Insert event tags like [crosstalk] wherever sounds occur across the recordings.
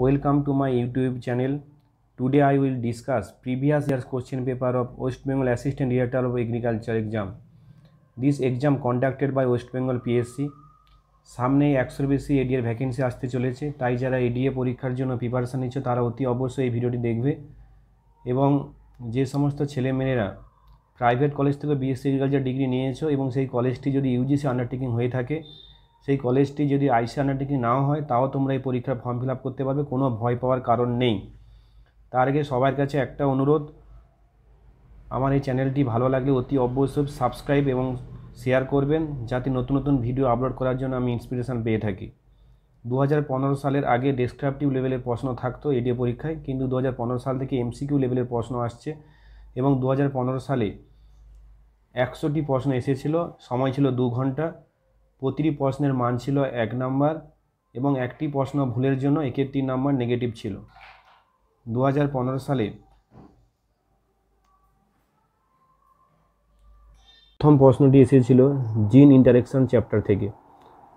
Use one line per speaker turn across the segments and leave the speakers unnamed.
Welcome to my YouTube channel. Today I will discuss previous year's question paper of West Bengal Assistant Director of Agriculture exam. This exam conducted by West Bengal PSC. সামনে একশোর বেশি এডিএর vacancy আসতে চলেছে তাই যারা ADA পরীক্ষার জন্য preparation নিচ্ছ তারা অতি অবশ্যই এই ভিডিওটি দেখবে এবং যে সমস্ত ছেলেমেয়েরা প্রাইভেট কলেজ থেকে বিএসসি এগ্রিকালচার ডিগ্রি নিয়েছো এবং সেই কলেজটি যদি ইউজিসি আন্ডারটেকিং হয়ে থাকে সেই কলেজটি যদি আইসিআরটিকি নাও হয় তাও তোমরা এই পরীক্ষার ফর্ম ফিল করতে পারবে কোনো ভয় পাওয়ার কারণ নেই তার আগে সবার কাছে একটা অনুরোধ আমার এই চ্যানেলটি ভালো লাগলে অতি অবশ্যই সাবস্ক্রাইব এবং শেয়ার করবেন যাতে নতুন নতুন ভিডিও আপলোড করার জন্য আমি ইন্সপিরেশান পেয়ে থাকি দু সালের আগে ডেসক্রিপটিভ লেভেলের প্রশ্ন থাকতো এডিএ পরীক্ষায় কিন্তু দু সাল থেকে এমসিকিউ লেভেলের প্রশ্ন আসছে এবং দু সালে একশোটি প্রশ্ন এসেছিল সময় ছিল দু ঘন্টা প্রতিটি প্রশ্নের মান ছিল এক নাম্বার এবং একটি প্রশ্ন ভুলের জন্য একে তিন নাম্বার নেগেটিভ ছিল দু সালে প্রথম প্রশ্নটি এসেছিল জিন ইন্টারেকশন চ্যাপ্টার থেকে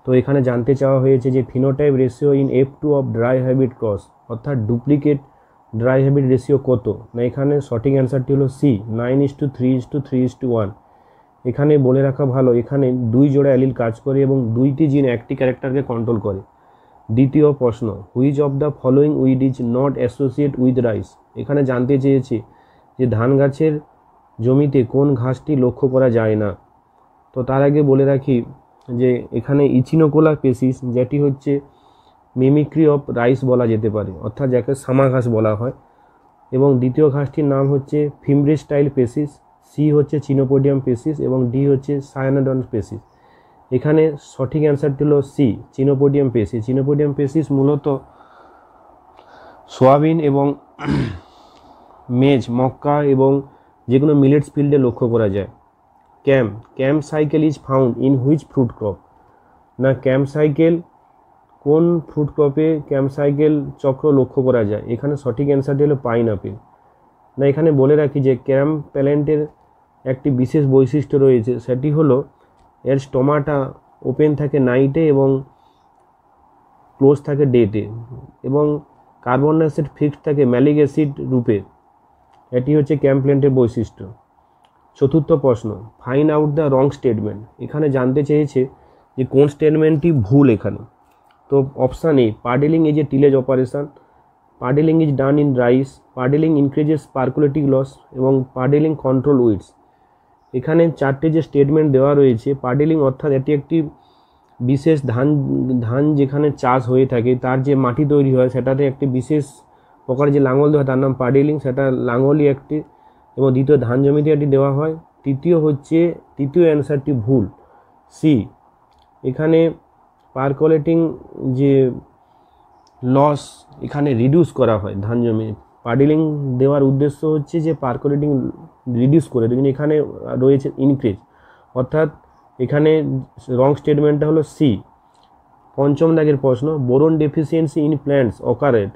তো এখানে জানতে চাওয়া হয়েছে যে phenotype ratio in F two of dry habit cross অর্থাৎ ডুপ্লিকেট ড্রাই হ্যাবিট রেশিও কত না এখানে সঠিক অ্যান্সারটি হলো C nine is two three is two three is two one এখানে বলে রাখা ভালো এখানে দুই জোড়া অ্যালিল কাজ করে এবং দুইটি জিন একটি ক্যারেক্টারকে কন্ট্রোল করে দ্বিতীয় প্রশ্ন which of the following weed is not associate with rice এখানে জানতে চেয়েছি যে ধান গাছের জমিতে কোন ঘাসটি লক্ষ্য করা যায় না তো তার আগে বলে রাখি যে এখানে ইচিনোকোলা পেসিস যেটি হচ্ছে মিমিক্রি অফ রাইস বলা যেতে পারে অর্থাৎ যাকে সামা ঘাস বলা হয় এবং দ্বিতীয় ঘাসটির নাম হচ্ছে ফিমব্রিস্টাইল পেসিস সি হচ্ছে চিনোপোডিয়াম পেসিস এবং ডি হচ্ছে সায়ানোডন পেসিস এখানে সঠিক অ্যান্সারটি হলো সি চিনোপোডিয়াম পেসিস চিনোপোডিয়াম পেসিস মূলত সোয়াবিন এবং [clears throat] মেজ মক্কা এবং যে কোনো মিলেটস ফিল্ডে লক্ষ্য করা যায় CAM CAM cycle is found in which fruit crop না ক্যাম সাইকেল কোন ফ্রুট ক্রপে ক্যাম সাইকেল চক্র লক্ষ্য করা যায় এখানে সঠিক অ্যান্সারটি হলো পাইন আপেল না এখানে বলে রাখি যে ক্যারাম প্যালেন্টের একটি বিশেষ বৈশিষ্ট্য রয়েছে সেটি হলো এর স্টোমাটা ওপেন থাকে নাইটে এবং ক্লোজ থাকে ডেটে এবং কার্বন অ্যাসিড ফিক্সড থাকে ম্যালিক অ্যাসিড রূপে এটি হচ্ছে ক্যাম্পলেন্টের বৈশিষ্ট্য চতুর্থ প্রশ্ন find out the wrong statement এখানে জানতে চেয়েছে যে কোন স্টেটমেন্টটি ভুল এখানে তো option A puddling as a tillage operation Puddling is done in rice Puddling increases percolation loss এবং puddling কন্ট্রোল উইডস এখানে চারটে যে স্টেটমেন্ট দেওয়া রয়েছে পাডেলিং অর্থাৎ এটি একটি বিশেষ ধান ধান যেখানে চাষ হয়ে থাকে তার যে মাটি তৈরি হয় সেটাতে একটি বিশেষ প্রকার যে লাঙল দেওয়া তার নাম পাডেলিং সেটা লাঙলই একটি এবং দ্বিতীয় ধান জমিতে এটি দেওয়া হয় তৃতীয় হচ্ছে তৃতীয় অ্যান্সারটি ভুল সি এখানে পার্কোলেটিং যে লস এখানে রিডিউস করা হয় ধান জমি পাডিলিং দেওয়ার উদ্দেশ্য হচ্ছে যে পার্কোলেটিং রিডিউস করে কিন্তু এখানে রয়েছে ইনক্রিজ অর্থাৎ এখানে রং স্টেটমেন্টটা হলো সি পঞ্চম দাগের প্রশ্ন boron deficiency in plants occurred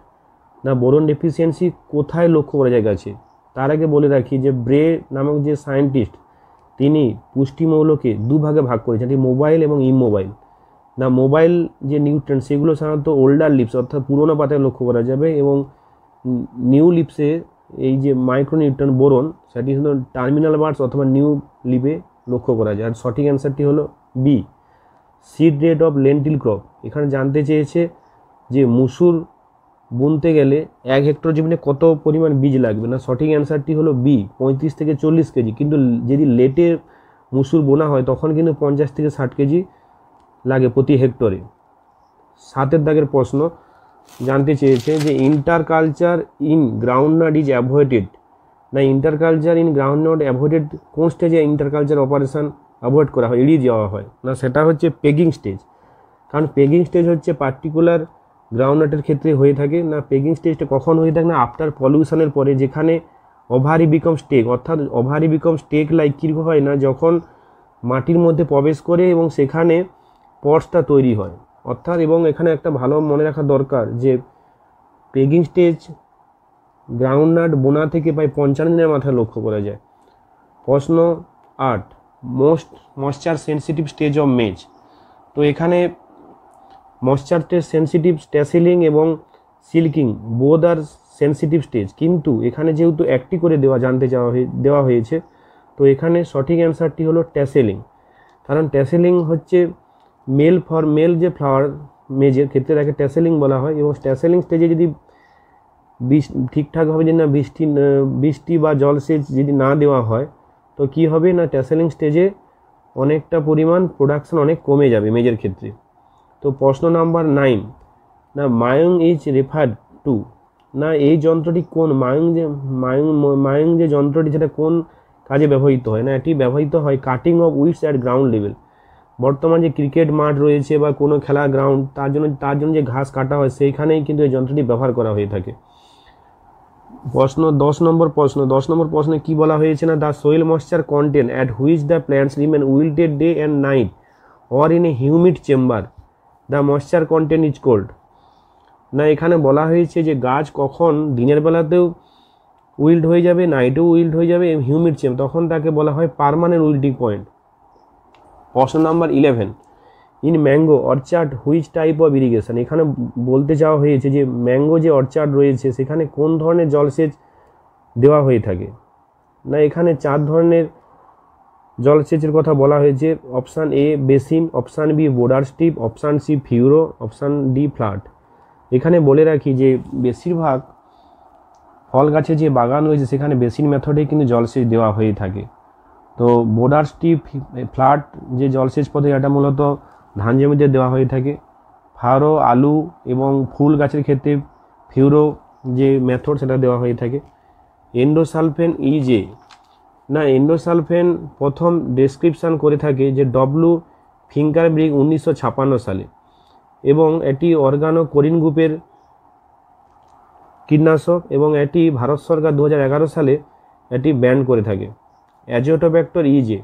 না বোরন ডেফিসিয়েন্সি কোথায় লক্ষ্য করা যায় গেছে তার আগে বলে রাখি যে ব্রে নামক যে সায়েন্টিস্ট তিনি পুষ্টিমৌলকে দুভাগে ভাগ করেছেন মোবাইল এবং ইমোবাইল না মোবাইল যে নিউট্রেন সেগুলো সাধারণত ওল্ডার লিপস অর্থাৎ পুরোনো পাতায় লক্ষ্য করা যাবে এবং নিউ লিপসে এই যে মাইক্রো নিউট্রন বোরন সেটি হলো টার্মিনাল বার্ডস অথবা নিউ লিপে লক্ষ্য করা যায় আর সঠিক অ্যান্সারটি হলো B seed rate of lentil crop এখানে জানতে চেয়েছে যে মুসুর বুনতে গেলে এক হেক্টর জমিনে কত পরিমাণ বীজ লাগবে না সঠিক অ্যান্সারটি হলো বি পঁয়ত্রিশ থেকে চল্লিশ কেজি কিন্তু যদি লেটে মুসুর বোনা হয় তখন কিন্তু পঞ্চাশ থেকে ষাট কেজি লাগে প্রতি হেক্টরে সাতের দাগের প্রশ্ন জানতে চেয়েছে যে interculture in groundnut is avoided না interculture in groundnut avoided কোন স্টেজে ইন্টার কালচার অপারেশান অ্যাভয়েড করা হয় এড়িয়ে যাওয়া হয় না সেটা হচ্ছে পেগিং স্টেজ কারণ পেগিং স্টেজ হচ্ছে পার্টিকুলার গ্রাউন্ড নাটের ক্ষেত্রে হয়ে থাকে না পেগিং স্টেজটা কখন হয়ে থাকে না আফটার পলিউশনের পরে যেখানে ওভারি বিকম স্টেক অর্থাৎ ওভারি বিকম স্টেক লাইক কীরকম হয় না যখন মাটির মধ্যে প্রবেশ করে এবং সেখানে পর্সটা তৈরি হয় অর্থাৎ এবং এখানে একটা ভালো মনে রাখা দরকার যে পেগিং স্টেজ গ্রাউন্ডনাট বোনা থেকে প্রায় পঞ্চান্ন দিনের মাথায় লক্ষ্য করা যায় প্রশ্ন আট most moisture sensitive stage of maize তো এখানে স্টেজ সেন্সিটিভ স্ট্যাসিলিং এবং সিল্কিং বোধ আর সেন্সিটিভ স্টেজ কিন্তু এখানে যেহেতু একটি করে দেওয়া জানতে চাওয়া দেওয়া হয়েছে তো এখানে সঠিক অ্যান্সারটি হলো ট্যাসেলিং কারণ ট্যাসেলিং হচ্ছে মেল ফর মেল যে ফ্লাওয়ার মেজের ক্ষেত্রে তাকে ট্যাসেলিং বলা হয় এবং ট্যাসেলিং স্টেজে যদি বৃষ্টি ঠিকঠাকভাবে যদি না বৃষ্টি বৃষ্টি বা জলসেচ যদি না দেওয়া হয় তো কি হবে না ট্যাসেলিং স্টেজে অনেকটা পরিমাণ প্রোডাকশন অনেক কমে যাবে মেজের ক্ষেত্রে তো প্রশ্ন নাম্বার নাইন না মায়ং ইজ রেফার্ড টু না এই যন্ত্রটি কোন মায়ং যে মায়ং মায়ং যে যন্ত্রটি সেটা কোন কাজে ব্যবহৃত হয় না এটি ব্যবহৃত হয় cutting of weeds at ground level বর্তমান যে ক্রিকেট মাঠ রয়েছে বা কোনো খেলা গ্রাউন্ড তার জন্য তার জন্য যে ঘাস কাটা হয় সেইখানেই কিন্তু এই যন্ত্রটি ব্যবহার করা হয়ে থাকে প্রশ্ন দশ নম্বর প্রশ্ন দশ নম্বর প্রশ্নে কি বলা হয়েছে না the soil moisture content at which the plants remain wilted day and night or in a humid chamber the moisture content is called না এখানে বলা হয়েছে যে গাছ কখন দিনের বেলাতেও উইল্ড হয়ে যাবে নাইটেও উইল্ড হয়ে যাবে হিউমিড চেম্বার তখন তাকে বলা হয় পারমানেন্ট উইল্ডিং পয়েন্ট প্রশ্ন number eleven in mango orchard which type of irrigation এখানে বলতে চাওয়া হয়েছে যে ম্যাঙ্গো যে অর্চার্ড রয়েছে সেখানে কোন ধরনের জলসেচ দেওয়া হয়ে থাকে না এখানে চার ধরনের জলসেচের কথা বলা হয়েছে option A basin option B border strip option C furrow option D flat এখানে বলে রাখি যে বেশিরভাগ ফল গাছে যে বাগান রয়েছে সেখানে বেসিন মেথডে কিন্তু জলসেচ দেওয়া হয়ে থাকে তো বোর্ডার স্টিপ ফ্ল্যাট যে জলসেচ পদ্ধতি এটা মূলত ধান জমিতে দেওয়া হয়ে থাকে ফারো আলু এবং ফুল গাছের ক্ষেত্রে ফিউরো যে মেথড সেটা দেওয়া হয়ে থাকে এন্ডোসালফেন ইজে e না এন্ডোসালফেন প্রথম ডেসক্রিপশান করে থাকে যে ডব্লু ফিঙ্কার ব্রিগ উনিশশো সালে এবং এটি অর্গানো করিন গ্রুপের কীটনাশক এবং এটি ভারত সরকার দু সালে এটি ব্যান করে থাকে অ্যাজিওটোব্যাক্টর ইজে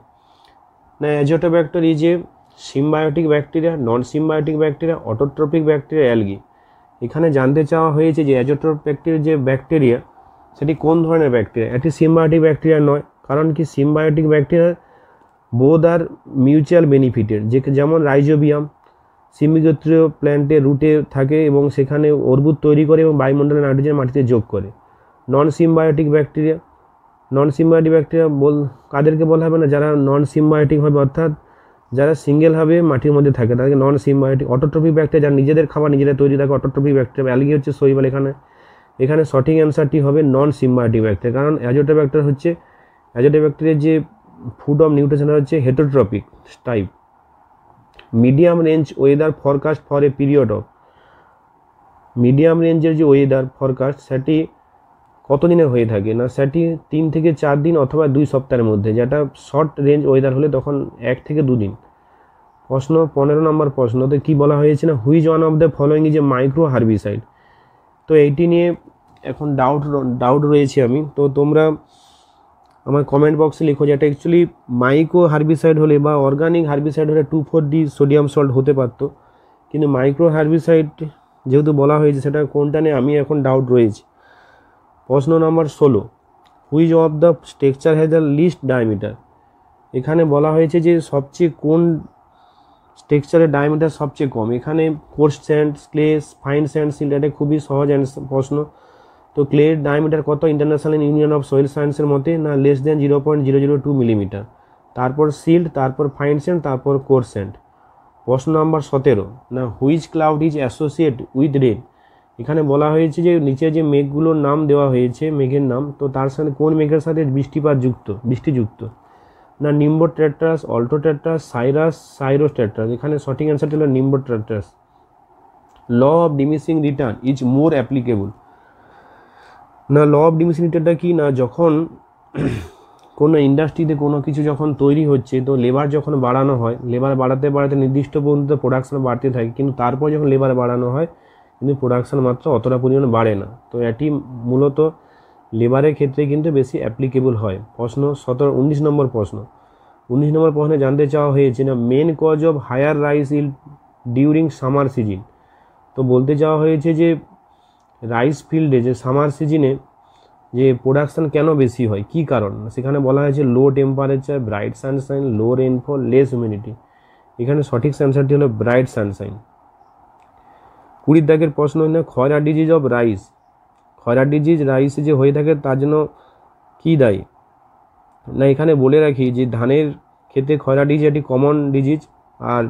না অ্যাজিওটোব্যাক্টর ইজে symbiotic bacteria non symbiotic bacteria autotrophic bacteria algae এখানে জানতে চাওয়া হয়েছে যে অ্যাজোট্রোপ্যাক্টির যে ব্যাকটেরিয়া সেটি কোন ধরনের ব্যাকটেরিয়া এটি সিম্বায়োটিক ব্যাকটেরিয়া নয় কারণ কি সিম্বায়োটিক ব্যাকটেরিয়া বোধ আর মিউচুয়াল বেনিফিটের যে যেমন রাইজোবিয়াম সিমিগোত্রীয় প্ল্যান্টে রুটে থাকে এবং সেখানে অর্বুদ তৈরি করে এবং বায়ুমণ্ডলে নাইট্রোজেন মাটিতে যোগ করে non symbiotic bacteria non symbiotic bacteria বল কাদেরকে বলা হবে না যারা নন সিম্বায়োটিক হবে অর্থাৎ যারা সিঙ্গেল হবে মাটির মধ্যে থাকে তাদেরকে নন সিম্বায়োটিক অটোট্রপিক ব্যাকটেরিয়া যারা নিজেদের খাবার নিজেরা তৈরি থাকে অটোট্রপিক ব্যাকটেরিয়া অ্যালগি হচ্ছে শৈবাল এখানে এখানে সঠিক অ্যান্সারটি হবে নন সিম্বায়োটিক ব্যাকটেরিয়া কারণ অ্যাজোটা ব্যাকটেরিয়া হচ্ছে অ্যাজোটা ব্যাকটেরিয়া যে ফুড অফ নিউট্রিশন হচ্ছে heterotrophic type medium range weather forecast for a period of medium রেঞ্জের যে ওয়েদার ফরকাস্ট সেটি কত দিনের হয়ে থাকে না সেটি তিন থেকে চার দিন অথবা দুই সপ্তাহের মধ্যে যেটা শর্ট রেঞ্জ ওয়েদার হলে তখন এক থেকে দুদিন প্রশ্ন পনেরো নম্বর প্রশ্নতে কি বলা হয়েছে না which one of the following is a micro herbicide তো এইটি নিয়ে এখন ডাউট ডাউট রয়েছে আমি তো তোমরা আমার কমেন্ট বক্সে লিখো যে এটা অ্যাকচুয়ালি মাইক্রো হার্বিসাইড হলে বা অর্গানিক হার্বিসাইড হলে two four D sodium salt হতে পারতো কিন্তু মাইক্রো হার্বিসাইড যেহেতু বলা হয়েছে সেটা কোনটা নিয়ে আমি এখন ডাউট রয়েছে প্রশ্ন নম্বর ষোলো which of the structure has the least diameter এখানে বলা হয়েছে যে সবচেয়ে কোন স্ট্রেকচারের ডায়ামিটার সবচেয়ে কম এখানে coarse sand clay fine sand silt এটা খুবই সহজ প্রশ্ন তো ক্লের ডায়ামিটার কত ইন্টারন্যাশনাল ইউনিয়ন অফ সয়েল সায়েন্সের মতে না less than zero point zero zero two millimetre তারপর সিল্ড তারপর ফাইন স্যান্ড তারপর কোর্স স্যান্ড প্রশ্ন নম্বর সতেরো না which cloud is associate with red এখানে বলা হয়েছে যে নিচে যে মেঘগুলোর নাম দেওয়া হয়েছে মেঘের নাম তো তার সাথে কোন মেঘের সাথে বৃষ্টিপাত যুক্ত বৃষ্টিযুক্ত না নিম্বো ট্যাট্রাস অল্টো ট্যাট্রাস সাইরাস সাইরোস ট্যাট্রাস এখানে সঠিক অ্যান্সারটা হলো nimbostratus law of diminishing return is more applicable না ল অফ ডিমিসিং রিটার্নটা কি না যখন কোনো ইন্ডাস্ট্রিতে কোনো কিছু যখন তৈরি হচ্ছে তো লেবার যখন বাড়ানো হয় লেবার বাড়াতে বাড়াতে নির্দিষ্ট পর্যন্ত প্রোডাকশন বাড়তে থাকে কিন্তু তারপর যখন লেবার বাড়ানো হয় কিন্তু প্রোডাকশান মাত্রা অতটা পরিমাণ বাড়ে না তো এটি মূলত লেবারের ক্ষেত্রে কিন্তু বেশি অ্যাপ্লিকেবল হয় প্রশ্ন সতেরো উনিশ নম্বর প্রশ্ন উনিশ নম্বর প্রশ্নে জানতে চাওয়া হয়েছে না main cause of higher rice yield during summer season তো বলতে চাওয়া হয়েছে যে রাইস ফিল্ডে যে সামার সিজনে যে প্রোডাকশান কেন বেশি হয় কি কারণ সেখানে বলা হয়েছে low temperature bright sunshine low rainfall less humidity এখানে সঠিক অ্যান্সারটি হলো ব্রাইট সানশাইন কুড়ির দাগের প্রশ্ন না Khaira disease of rice Khaira disease rice যে হয়ে থাকে তার জন্য কী দায়ী না এখানে বলে রাখি যে ধানের ক্ষেত্রে খয়রা ডিজিজ একটি কমন ডিজিজ আর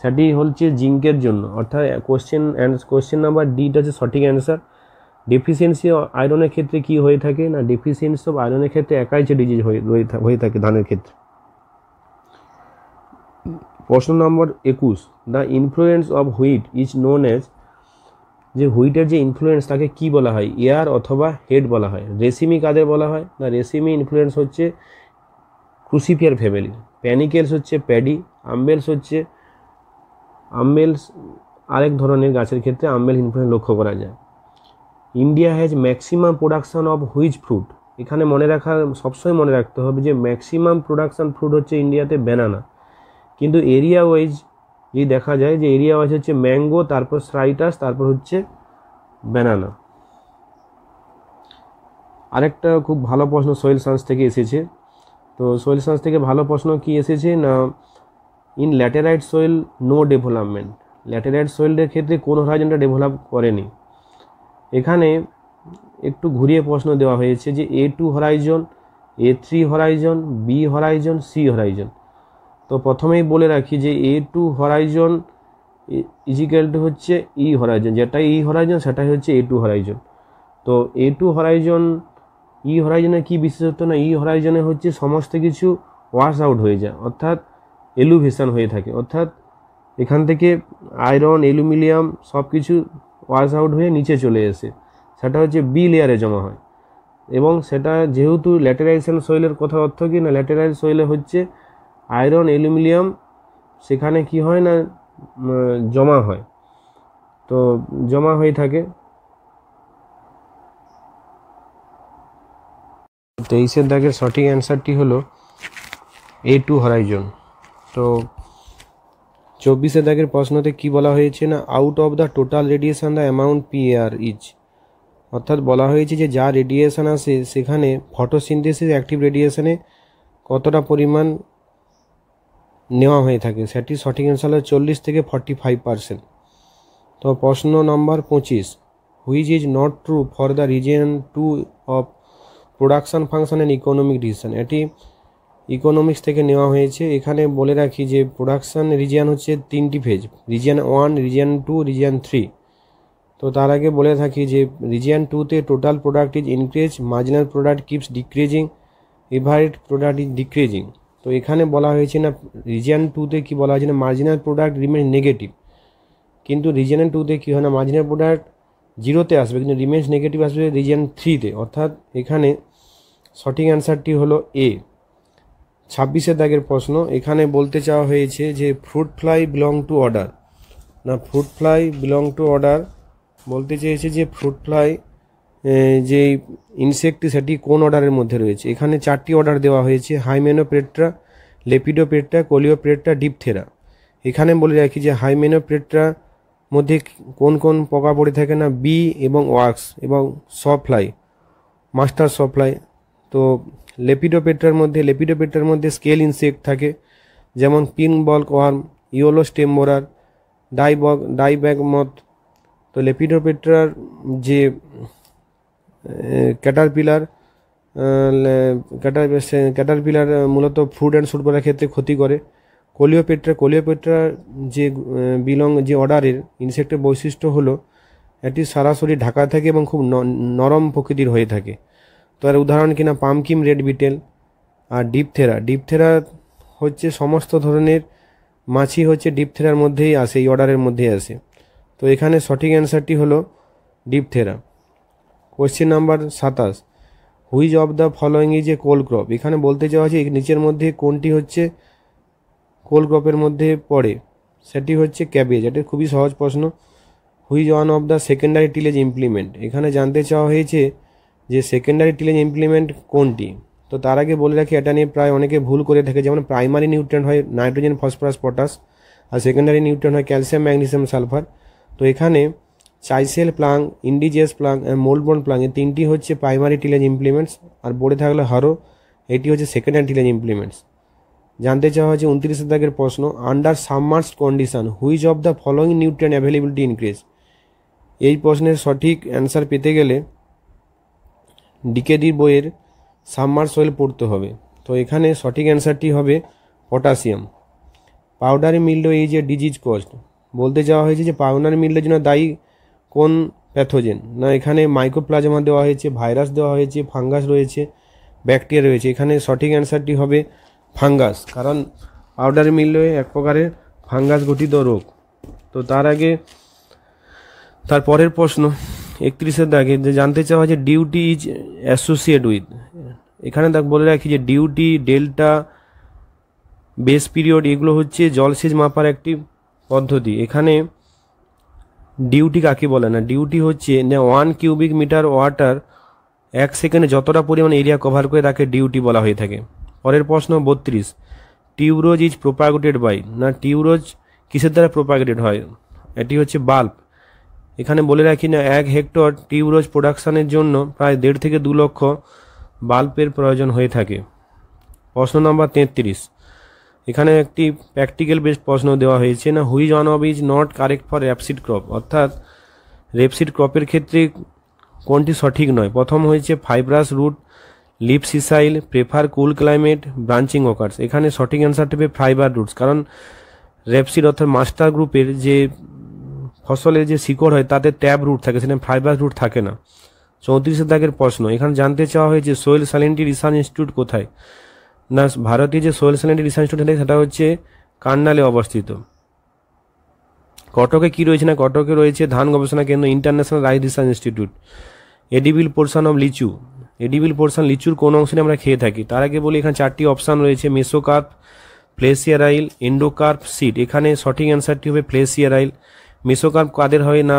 সেটি হচ্ছে জিঙ্কের জন্য অর্থাৎ কোশ্চেন কোশ্চেন নাম্বার ডিটা হচ্ছে সঠিক অ্যান্সার ডেফিসিয়েন্সি আয়রনের ক্ষেত্রে কি হয়ে থাকে না ডেফিসিয়েন্সি অফ আয়রনের ক্ষেত্রে একাই যে ডিজিজ হয়ে থাকে ধানের ক্ষেত্রে প্রশ্ন নম্বর একুশ the influence of wheat is known as যে হুইটের যে ইনফ্লুয়েন্স তাকে কি বলা হয় এয়ার অথবা হেড বলা হয় রেসিমি কাদের বলা হয় না রেসিমি ইনফ্লুয়েন্স হচ্ছে ক্রুসিফিয়ার ফ্যামিলি প্যানিকেলস হচ্ছে প্যাডি আম্বেলস হচ্ছে আম্বেলস আরেক ধরনের গাছের ক্ষেত্রে আম্বেল ইনফ্লুয়েন্স লক্ষ্য করা যায় India has maximum production of which fruit এখানে মনে রাখা সবসময় মনে রাখতে হবে যে ম্যাক্সিমাম প্রোডাকশান ফ্রুট হচ্ছে ইন্ডিয়াতে বেনানা কিন্তু এরিয়া ওয়াইজ যদি দেখা যায় যে এরিয়া ওয়াইজ হচ্ছে ম্যাঙ্গো তারপর স্রাইটাস তারপর হচ্ছে ব্যানানা আরেকটা খুব ভালো প্রশ্ন সোয়েল সায়েন্স থেকে এসেছে তো সোয়েল সায়েন্স থেকে ভালো প্রশ্ন কি এসেছে না in laterite soil no development ল্যাটেরাইট সোয়েলের ক্ষেত্রে কোন হরাইজনটা ডেভেলপ করেনি এখানে একটু ঘুরিয়ে প্রশ্ন দেওয়া হয়েছে যে A two horizon A three horizon B horizon C horizon তো প্রথমেই বলে রাখি যে A two horizon is equal to হচ্ছে ই e হরাইজন যেটা ই e হরাইজন সেটাই হচ্ছে এ টু হরাইজন তো এ টু হরাইজন ই হরাইজনে কী বিশেষত্ব না ই e হরাইজনে হচ্ছে সমস্ত কিছু ওয়াশ আউট হয়ে যায় অর্থাৎ এলুভেশন হয়ে থাকে অর্থাৎ এখান থেকে আয়রন অ্যালুমিনিয়াম সব কিছু ওয়াশ আউট হয়ে নিচে চলে আসে সেটা হচ্ছে বি লেয়ারে জমা হয় এবং সেটা যেহেতু ল্যাটেরাইল সয়েলের কথা অর্থ কি না ল্যাটেরাইল সয়েলে হচ্ছে আয়রন অ্যালুমিনিয়াম সেখানে কি হয় না জমা হয় তো জমা হয়ে থাকে তেইশের দাগের সঠিক অ্যান্সারটি হলো এ টু হরাইজন তো চব্বিশের দাগের প্রশ্নতে কি বলা হয়েছে না out of the total radiation the amount P R is অর্থাৎ বলা হয়েছে যে যা রেডিয়েশন আসে সেখানে ফটোসিনথেসিস অ্যাক্টিভ রেডিয়েশানে কতটা পরিমাণ নেওয়া হয়ে থাকে সেটি সঠিক অ্যান্সার হলো চল্লিশ থেকে ফর্টি ফাইভ পার্সেন্ট তো প্রশ্ন নম্বর পঁচিশ which is not true for the region two of production function and economic decision এটি ইকোনমিক্স থেকে নেওয়া হয়েছে এখানে বলে রাখি যে প্রোডাকশান রিজিয়ান হচ্ছে তিনটি phase region one region two region three তো তার আগে বলে থাকি যে রিজিয়ান টুতে total product is increase marginal product keeps decreasing average product is decreasing তো এখানে বলা হয়েছে না রিজিয়ান টুতে কি বলা হয়েছে না মার্জিনাল প্রোডাক্ট রিমেন্স নেগেটিভ কিন্তু রিজিয়ান টুতে কী হয় না মার্জিনাল প্রোডাক্ট জিরোতে আসবে কিন্তু রিমেন্স নেগেটিভ আসবে রিজিয়ান থ্রিতে অর্থাৎ এখানে সঠিক অ্যান্সারটি হলো এ ছাব্বিশের দাগের প্রশ্ন এখানে বলতে চাওয়া হয়েছে যে fruit fly belong to order না fruit fly belong to order বলতে চেয়েছে যে ফ্রুট ফ্লাই যে ইনসেক্টিসাইডটি কোন অর্ডারের মধ্যে রয়েছে এখানে চারটি অর্ডার দেওয়া হয়েছে হাইমেনোপেট্রা লেপিডোপেট্রা কোলিওপেট্রা ডিপথেরা এখানে বলে রাখি যে হাইমেনোপেট্রা মধ্যে কোন কোন পোকা পড়ে থাকে না বি এবং ওয়াক্স এবং সফ্লাই মাস্টার সফ্লাই তো লেপিডোপেট্রার মধ্যে লেপিডোপেট্রার মধ্যে স্কেল ইনসেক্ট থাকে যেমন pink bollworm yellow stem borer dieback dieback মত তো লেপিডোপেট্রার যে ক্যাটারপিলার ক্যাটার ক্যাটারপিলার মূলত ফ্রুট অ্যান্ড শ্যুট করার ক্ষেত্রে ক্ষতি করে কোলিওপেট্রা কোলিওপেট্রা যে বিলং যে অর্ডারের ইনসেক্টের বৈশিষ্ট্য হলো এটি সরাসরি ঢাকা থাকে এবং খুব নরম প্রকৃতির হয়ে থাকে তার উদাহরণ কিনা পামকিম রেড বিটেল আর ডিপথেরা ডিপথেরা হচ্ছে সমস্ত ধরনের মাছি হচ্ছে ডিপথেরার মধ্যেই আসে এই অর্ডারের মধ্যেই আসে তো এখানে সঠিক অ্যান্সারটি হলো ডিপথেরা কোশ্চেন নাম্বার সাতাশ which of the following is a cole crop এখানে বলতে চাওয়া হচ্ছে নিচের মধ্যে কোনটি হচ্ছে কোল ক্রপের মধ্যে পড়ে সেটি হচ্ছে ক্যাবেজ এটা খুবই সহজ প্রশ্ন which one of the secondary tillage implement এখানে জানতে চাওয়া হয়েছে যে সেকেন্ডারি টিলেজ ইমপ্লিমেন্ট কোনটি তো তার আগে বলে রাখি এটা নিয়ে প্রায় অনেকে ভুল করে থাকে যেমন প্রাইমারি নিউট্রেন হয় নাইট্রোজেন ফসফরাস পটাশ আর সেকেন্ডারি নিউট্রেন হয় ক্যালসিয়াম ম্যাগনেসিয়াম সালফার তো এখানে চাইসেল প্লাং ইন্ডিজিয়াস প্লাং মোল্ডবন প্লাং এই তিনটি হচ্ছে প্রাইমারি টিলেজ ইমপ্লিমেন্টস আর বোর্ডে থাকলে হারো এটি হচ্ছে সেকেন্ড হ্যান্ড টিলেজ ইমপ্লিমেন্টস জানতে চাওয়া হয়েছে উনত্রিশ দাগের প্রশ্ন under submerged condition which of the following nutrient availability increase এই প্রশ্নের সঠিক অ্যান্সার পেতে গেলে ডিকেডি বইয়ের সাবমার্স ওয়েল পড়তে হবে তো এখানে সঠিক অ্যান্সারটি হবে পটাশিয়াম পাউডারি মিল্ড এই যে ডিজিজ কস্ট বলতে চাওয়া হয়েছে যে পাউডারি মিল্ডের জন্য দায়ী কোন প্যাথোজেন না এখানে মাইক্রোপ্লাজমা দেওয়া হয়েছে ভাইরাস দেওয়া হয়েছে ফাঙ্গাস রয়েছে ব্যাকটেরিয়া রয়েছে এখানে সঠিক অ্যান্সারটি হবে ফাঙ্গাস কারণ পাউডার মিললে এক প্রকারের ফাঙ্গাস গঠিত রোগ তো তার আগে তার পরের প্রশ্ন একত্রিশের দাগে যে জানতে চাওয়া যে ডিউটি ইজ অ্যাসোসিয়েট উইথ এখানে দেখ বলে রাখি যে ডিউটি ডেল্টা বেস পিরিয়ড এগুলো হচ্ছে জলসেচ মাপার একটি পদ্ধতি এখানে ডিউটি কাকে বলে না ডিউটি হচ্ছে না ওয়ান কিউবিক মিটার ওয়াটার এক সেকেন্ডে যতটা পরিমাণ এরিয়া কভার করে তাকে ডিউটি বলা হয়ে থাকে পরের প্রশ্ন বত্রিশ টিউরোজ ইজ প্রোপাগেটেড বাই না টিউরোজ কিসের দ্বারা প্রোপাগেটেড হয় এটি হচ্ছে বাল্ব এখানে বলে রাখি না এক হেক্টর টিউরোজ প্রোডাকশানের জন্য প্রায় দেড় থেকে দু লক্ষ বাল্বের প্রয়োজন হয়ে থাকে প্রশ্ন নম্বর তেত্রিশ এখানে একটি প্র্যাকটিক্যাল বেস্ট প্রশ্ন দেওয়া হয়েছে না which one of is not correct for rapeseed crop অর্থাৎ রেপসিড ক্রপের ক্ষেত্রে কোনটি সঠিক নয় প্রথম হয়েছে fibrous root leaf sessile prefer cool climate branching occurs এখানে সঠিক অ্যান্সার হবে ফাইবার রুটস কারণ রেপসিড অর্থাৎ মাস্টার গ্রুপের যে ফসলের যে শিকড় হয় তাতে ট্যাব রুট থাকে সেখানে ফাইবার রুট থাকে না চৌত্রিশের দাগের প্রশ্ন এখানে জানতে চাওয়া হয়েছে সোয়েল স্যালিনিটি রিসার্চ ইনস্টিটিউট কোথায় না ভারতীয় যে সোয়েল স্যানিটারি রিসার্চ ইনস্টিটিউট সেটা হচ্ছে কান্নালে অবস্থিত কটকে কি রয়েছে না কটকে রয়েছে ধান গবেষণা কেন্দ্র international rice research institute edible portion of litchi edible portion লিচুর কোন অংশে আমরা খেয়ে থাকি তার আগে বলি এখানে চারটি অপশান রয়েছে মেসোকার্প ফ্লেসিয়ারাইল এন্ডোকার্প সিড এখানে সঠিক অ্যান্সারটি হবে ফ্লেসিয়ারাইল মেসোকার্প কাদের হয় না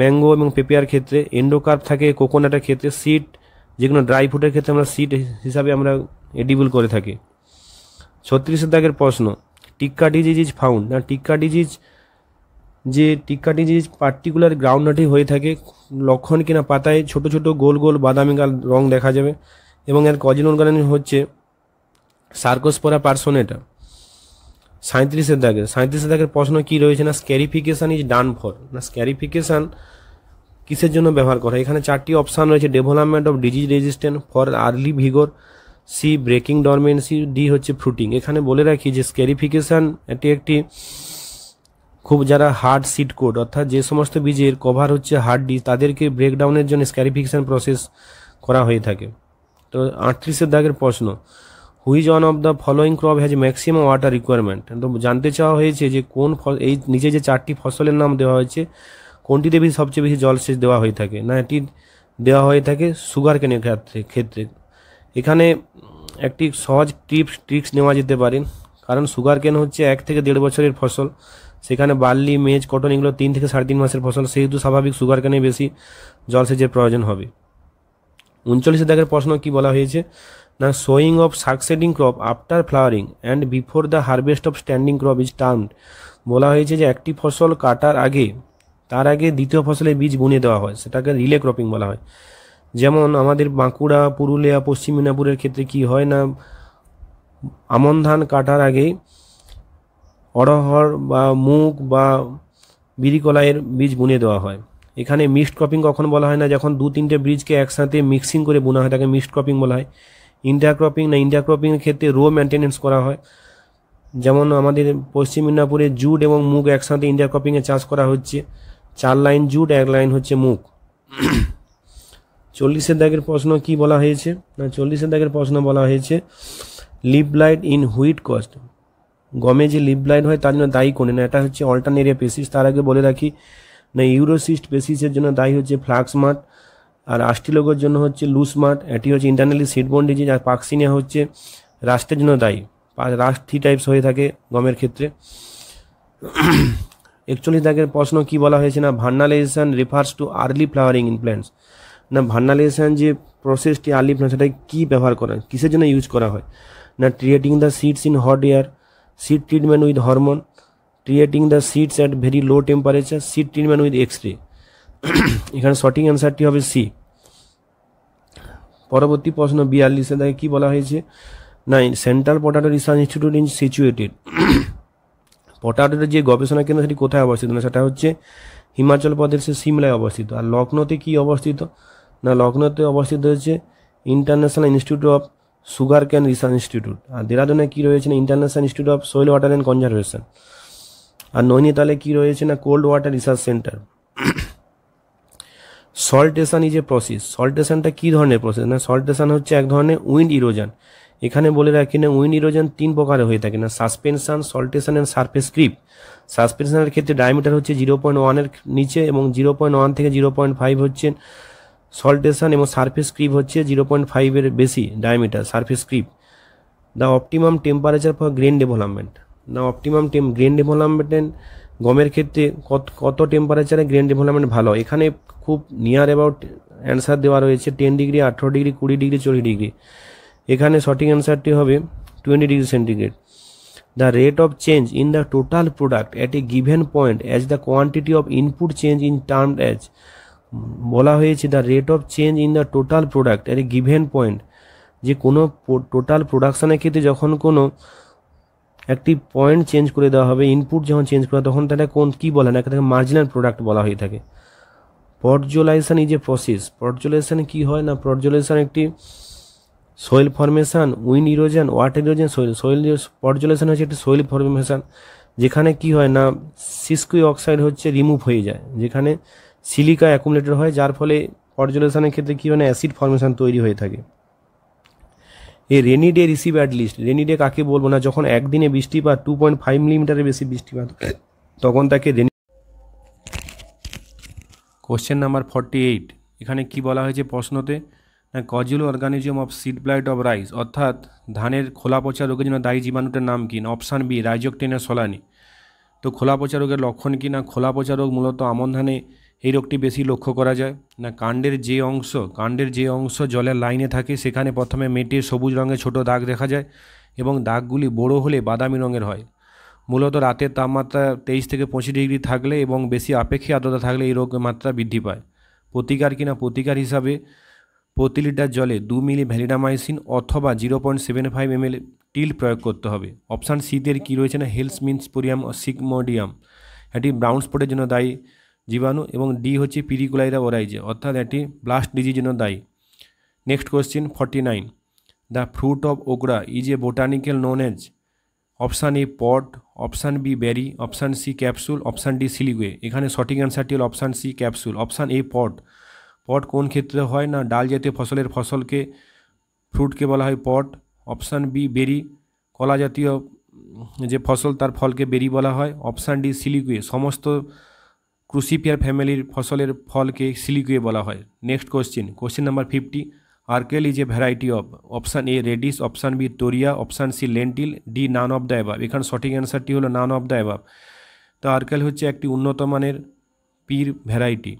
ম্যাঙ্গো এবং পেপিয়ার ক্ষেত্রে এন্ডোকার্প থাকে কোকোনাটের ক্ষেত্রে সিড যেগুলো ড্রাই ফ্রুটের ক্ষেত্রে আমরা সিট হিসাবে আমরা এডিবল করে থাকি ছত্রিশের দাগের প্রশ্ন টিক্কা ডিজিজ ইজ ফাউন্ড না টিক্কা ডিজিজ যে টিক্কা ডিজিজ পার্টিকুলার গ্রাউন্ডনাটি হয়ে থাকে লক্ষণ কিনা পাতায় ছোট ছোট গোল গোল বাদামি রং দেখা যাবে এবং এর কজিন অনুগান হচ্ছে সার্কোসপোরা এটা সাঁত্রিশের দাগের সাঁত্রিশের দাগের প্রশ্ন কী রয়েছে না স্ক্যারিফিকেশান ইজ ডান ফর না স্ক্যারিফিকেশান কিসের জন্য ব্যবহার করা এখানে চারটি অপশান রয়েছে development of disease resistant for early vigour C breaking dormancy D হচ্ছে ফ্রুটিং এখানে বলে রাখি যে স্ক্যারিফিকেশান এটি একটি খুব যারা হার্ড সিড কোড অর্থাৎ যে সমস্ত বীজের কভার হচ্ছে হার্ড ডিজ তাদেরকে ব্রেকডাউনের জন্য স্ক্যারিফিকেশান প্রসেস করা হয়ে থাকে তো আটত্রিশের দাগের প্রশ্ন which one of the following crop has maximum water requirement তো জানতে চাওয়া হয়েছে যে কোন এই নিচে যে চারটি ফসলের নাম দেওয়া হয়েছে কোনটিতে বেশি সবচেয়ে বেশি জলসেচ দেওয়া হয়ে থাকে না এটি দেওয়া হয়ে থাকে সুগার কেনের ক্ষেত্রে ক্ষেত্রে এখানে একটি সহজ টিপস ট্রিক্স নেওয়া যেতে পারে কারণ সুগার কেন হচ্ছে এক থেকে দেড় বছরের ফসল সেখানে বার্লি মেজ কটন এগুলো তিন থেকে সাড়ে তিন মাসের ফসল সেহেতু স্বাভাবিক সুগার কেনে বেশি জলসেচের প্রয়োজন হবে উনচল্লিশে দাগের প্রশ্ন কি বলা হয়েছে না sowing of succeeding crop after flowering and before the harvest of standing crop is termed বলা হয়েছে যে একটি ফসল কাটার আগে তার আগে দ্বিতীয় ফসলের বীজ বুনে দেওয়া হয় সেটাকে রিলে ক্রপিং বলা হয় যেমন আমাদের বাঁকুড়া পুরুলিয়া পশ্চিম মেদিনীপুরের ক্ষেত্রে কি হয় না আমন ধান কাটার আগে অড়হর বা মুগ বা বিরিকলাইয়ের বীজ বুনে দেওয়া হয় এখানে মিক্সড ক্রপিং কখন বলা হয় না যখন দু তিনটে বীজকে একসাথে মিক্সিং করে বোনা হয় তাকে মিক্সড ক্রপিং বলা হয় ইন্ডিয়া ক্রপিং না ইন্ডিয়া ক্রপিংয়ের ক্ষেত্রে রো মেনটেনেন্স করা হয় যেমন আমাদের পশ্চিম মেদিনীপুরে জুট এবং মুগ একসাথে ইন্ডিয়া ক্রপিংয়ে চাষ করা হচ্ছে চার লাইন জুট এক লাইন হচ্ছে মুখ চল্লিশের দাগের প্রশ্ন কি বলা হয়েছে না চল্লিশের দাগের প্রশ্ন বলা হয়েছে leaf blight in wheat caused গমে যে লিপ লাইট হয় তার জন্য দায়ী কোনে না এটা হচ্ছে অল্টারনেরিয়া পেসিস তার আগে বলে রাখি না ইউরোসিস্ট পেসিসের জন্য দায়ী হচ্ছে ফ্লাক্স ফ্লাক্সমার্ট আর আস্টিলোগোর জন্য হচ্ছে লুস লুসমার্ট এটি হচ্ছে ইন্টারনালি সিডবোন ডিজিজ আর পাক্সিনিয়া হচ্ছে রাষ্ট্রের জন্য দায়ী রাস্ট থ্রি টাইপস হয়ে থাকে গমের ক্ষেত্রে একচল্লিশ দাগের প্রশ্ন কি বলা হয়েছে না vernalisation refers to early flowering in plants না ভার্নালাইজেশন যে প্রসেসটি আর্লি প্ল্যান্ট সেটা কী ব্যবহার করা হয় কিসের জন্য ইউজ করা হয় না treating the seeds in hot air seed treatment with hormone treating the seeds at very low temperature seed treatment with X ray এখানে সঠিক অ্যান্সারটি হবে সি পরবর্তী প্রশ্ন বিয়াল্লিশে দাগে কী বলা হয়েছে না Central Potato Research Institute in situated পটারের যে গবেষণা কেন্দ্র সেটি কোথায় অবস্থিত না সেটা হচ্ছে হিমাচল প্রদেশের সিমলায় অবস্থিত আর লখনৌতে কি অবস্থিত না লখনৌতে অবস্থিত হচ্ছে International Institute of Sugar Cane Research Institute আর দেরাদুনে কী রয়েছে না International Institute of Soil Water and Conservation আর নৈনিতালে কী রয়েছে না cold water research centre saltation is a process সল্টেশনটা কী ধরনের প্রসেস না সল্টেশন হচ্ছে এক ধরনের উইন্ড ইরোজন এখানে বলে রাখি না উইন ইরোজন তিন প্রকারের হয়ে থাকে না suspension saltation and surface creep সাসপেনশনের ক্ষেত্রে ডায়ামিটার হচ্ছে জিরো পয়েন্ট ওয়ানের নিচে এবং জিরো পয়েন্ট ওয়ান থেকে জিরো পয়েন্ট ফাইভ হচ্ছে সল্টেশন এবং সারফেস ক্রিপ হচ্ছে জিরো পয়েন্ট ফাইভের বেশি diameter surface creep the optimum temperature for grain development না অপটিমাম টেম গ্রেন ডেভেলপমেন্ট গমের ক্ষেত্রে কত কত টেম্পারেচারে গ্রেন ডেভেলপমেন্ট ভালো এখানে খুব নিয়ার অ্যাবাউট অ্যান্সার দেওয়া রয়েছে টেন ডিগ্রি আঠেরো ডিগ্রি কুড়ি ডিগ্রি চল্লিশ ডিগ্রি এখানে সঠিক অ্যান্সারটি হবে twenty degree centigrade the rate of change in the total product at a given point as the quantity of input change in term as বলা হয়েছে the rate of change in the total product at a given point যে কোনো total প্রোডাকশানের ক্ষেত্রে যখন কোনো একটি point change করে দেওয়া হবে ইনপুট যখন চেঞ্জ করা তখন তাহলে কোন কী বলে না তাকে মার্জিনাল প্রোডাক্ট বলা হয়ে থাকে পর্জোলাইজেশন ইজ এ প্রসেস পর্জোলাইজেশন কী হয় না পর্জোলাইজেশন একটি soil formation wind erosion water erosion soil soil podzolisation হচ্ছে একটি সয়েল ফরমেশান যেখানে কি হয় না সিসকুই অক্সাইড হচ্ছে রিমুভ হয়ে যায় যেখানে সিলিকা অ্যাকুমুলেটেড হয় যার ফলে পর্যলেশনের ক্ষেত্রে কী হয় না অ্যাসিড ফরমেশান তৈরি হয়ে থাকে a rainy day receive at least rainy day কাকে বলবো না যখন একদিনে বৃষ্টিপাত টু পয়েন্ট ফাইভ মিলিমিটারের বেশি বৃষ্টিপাত তখন তাকে rainy question number forty eight এখানে কি বলা হয়েছে প্রশ্নতে হ্যাঁ, causal organism of seed blight of rice অর্থাৎ ধানের খোলা পচা রোগের জন্য দায়ী জীবাণুটার নাম কি না অপশান বি রাইজোকটেনা সলানি তো খোলা পচা রোগের লক্ষণ কি না খোলা পচা রোগ মূলত আমন ধানে এই রোগটি বেশি লক্ষ্য করা যায় না কাণ্ডের যে অংশ কাণ্ডের যে অংশ জলের লাইনে থাকে সেখানে প্রথমে মেটে সবুজ রঙের ছোট দাগ দেখা যায় এবং দাগগুলি বড় হলে বাদামি রঙের হয় মূলত রাতের তাপমাত্রা তেইশ থেকে পঁচিশ ডিগ্রি থাকলে এবং বেশি আপেক্ষিক আর্দ্রতা থাকলে এই রোগের মাত্রা বৃদ্ধি পায় প্রতিকার কিনা প্রতিকার হিসাবে প্রতি লিটার জলে দু মিলি ভ্যালিডামাইসিন অথবা zero point seven five L Tilt প্রয়োগ করতে হবে অপশান সিতে কী রয়েছে না হেলসমিনসপোরিয়াম ও সিকমোডিয়াম এটি ব্রাউন স্পটের জন্য দায়ী জীবাণু এবং ডি হচ্ছে পিরিকুলাইরা ওরাইজে অর্থাৎ এটি ব্লাস্ট ডিজির জন্য দায়ী next question forty nine the fruit of okra is a botanical known as option A pot option B berry option C capsule option D siliqua এখানে সঠিক অ্যান্সারটি হল option C capsule option A pot pot কোন ক্ষেত্রে হয় না ডাল জাতীয় ফসলের ফসলকে ফ্রুটকে বলা হয় পট অপশান বি বেরি কলা জাতীয় যে ফসল তার ফলকে বেরি বলা হয় অপশান ডি সিলিকুয়ে সমস্ত ক্রুসিপিয়ার ফ্যামিলির ফসলের ফলকে সিলিকুয়ে বলা হয় next question question number fifty Arkel is a variety of option A radish option B toria option C lentil D none of the above এখানে সঠিক অ্যান্সারটি হলো নান অফ দ্য অ্যাভাব তো আর্কেল হচ্ছে একটি উন্নত মানের pea variety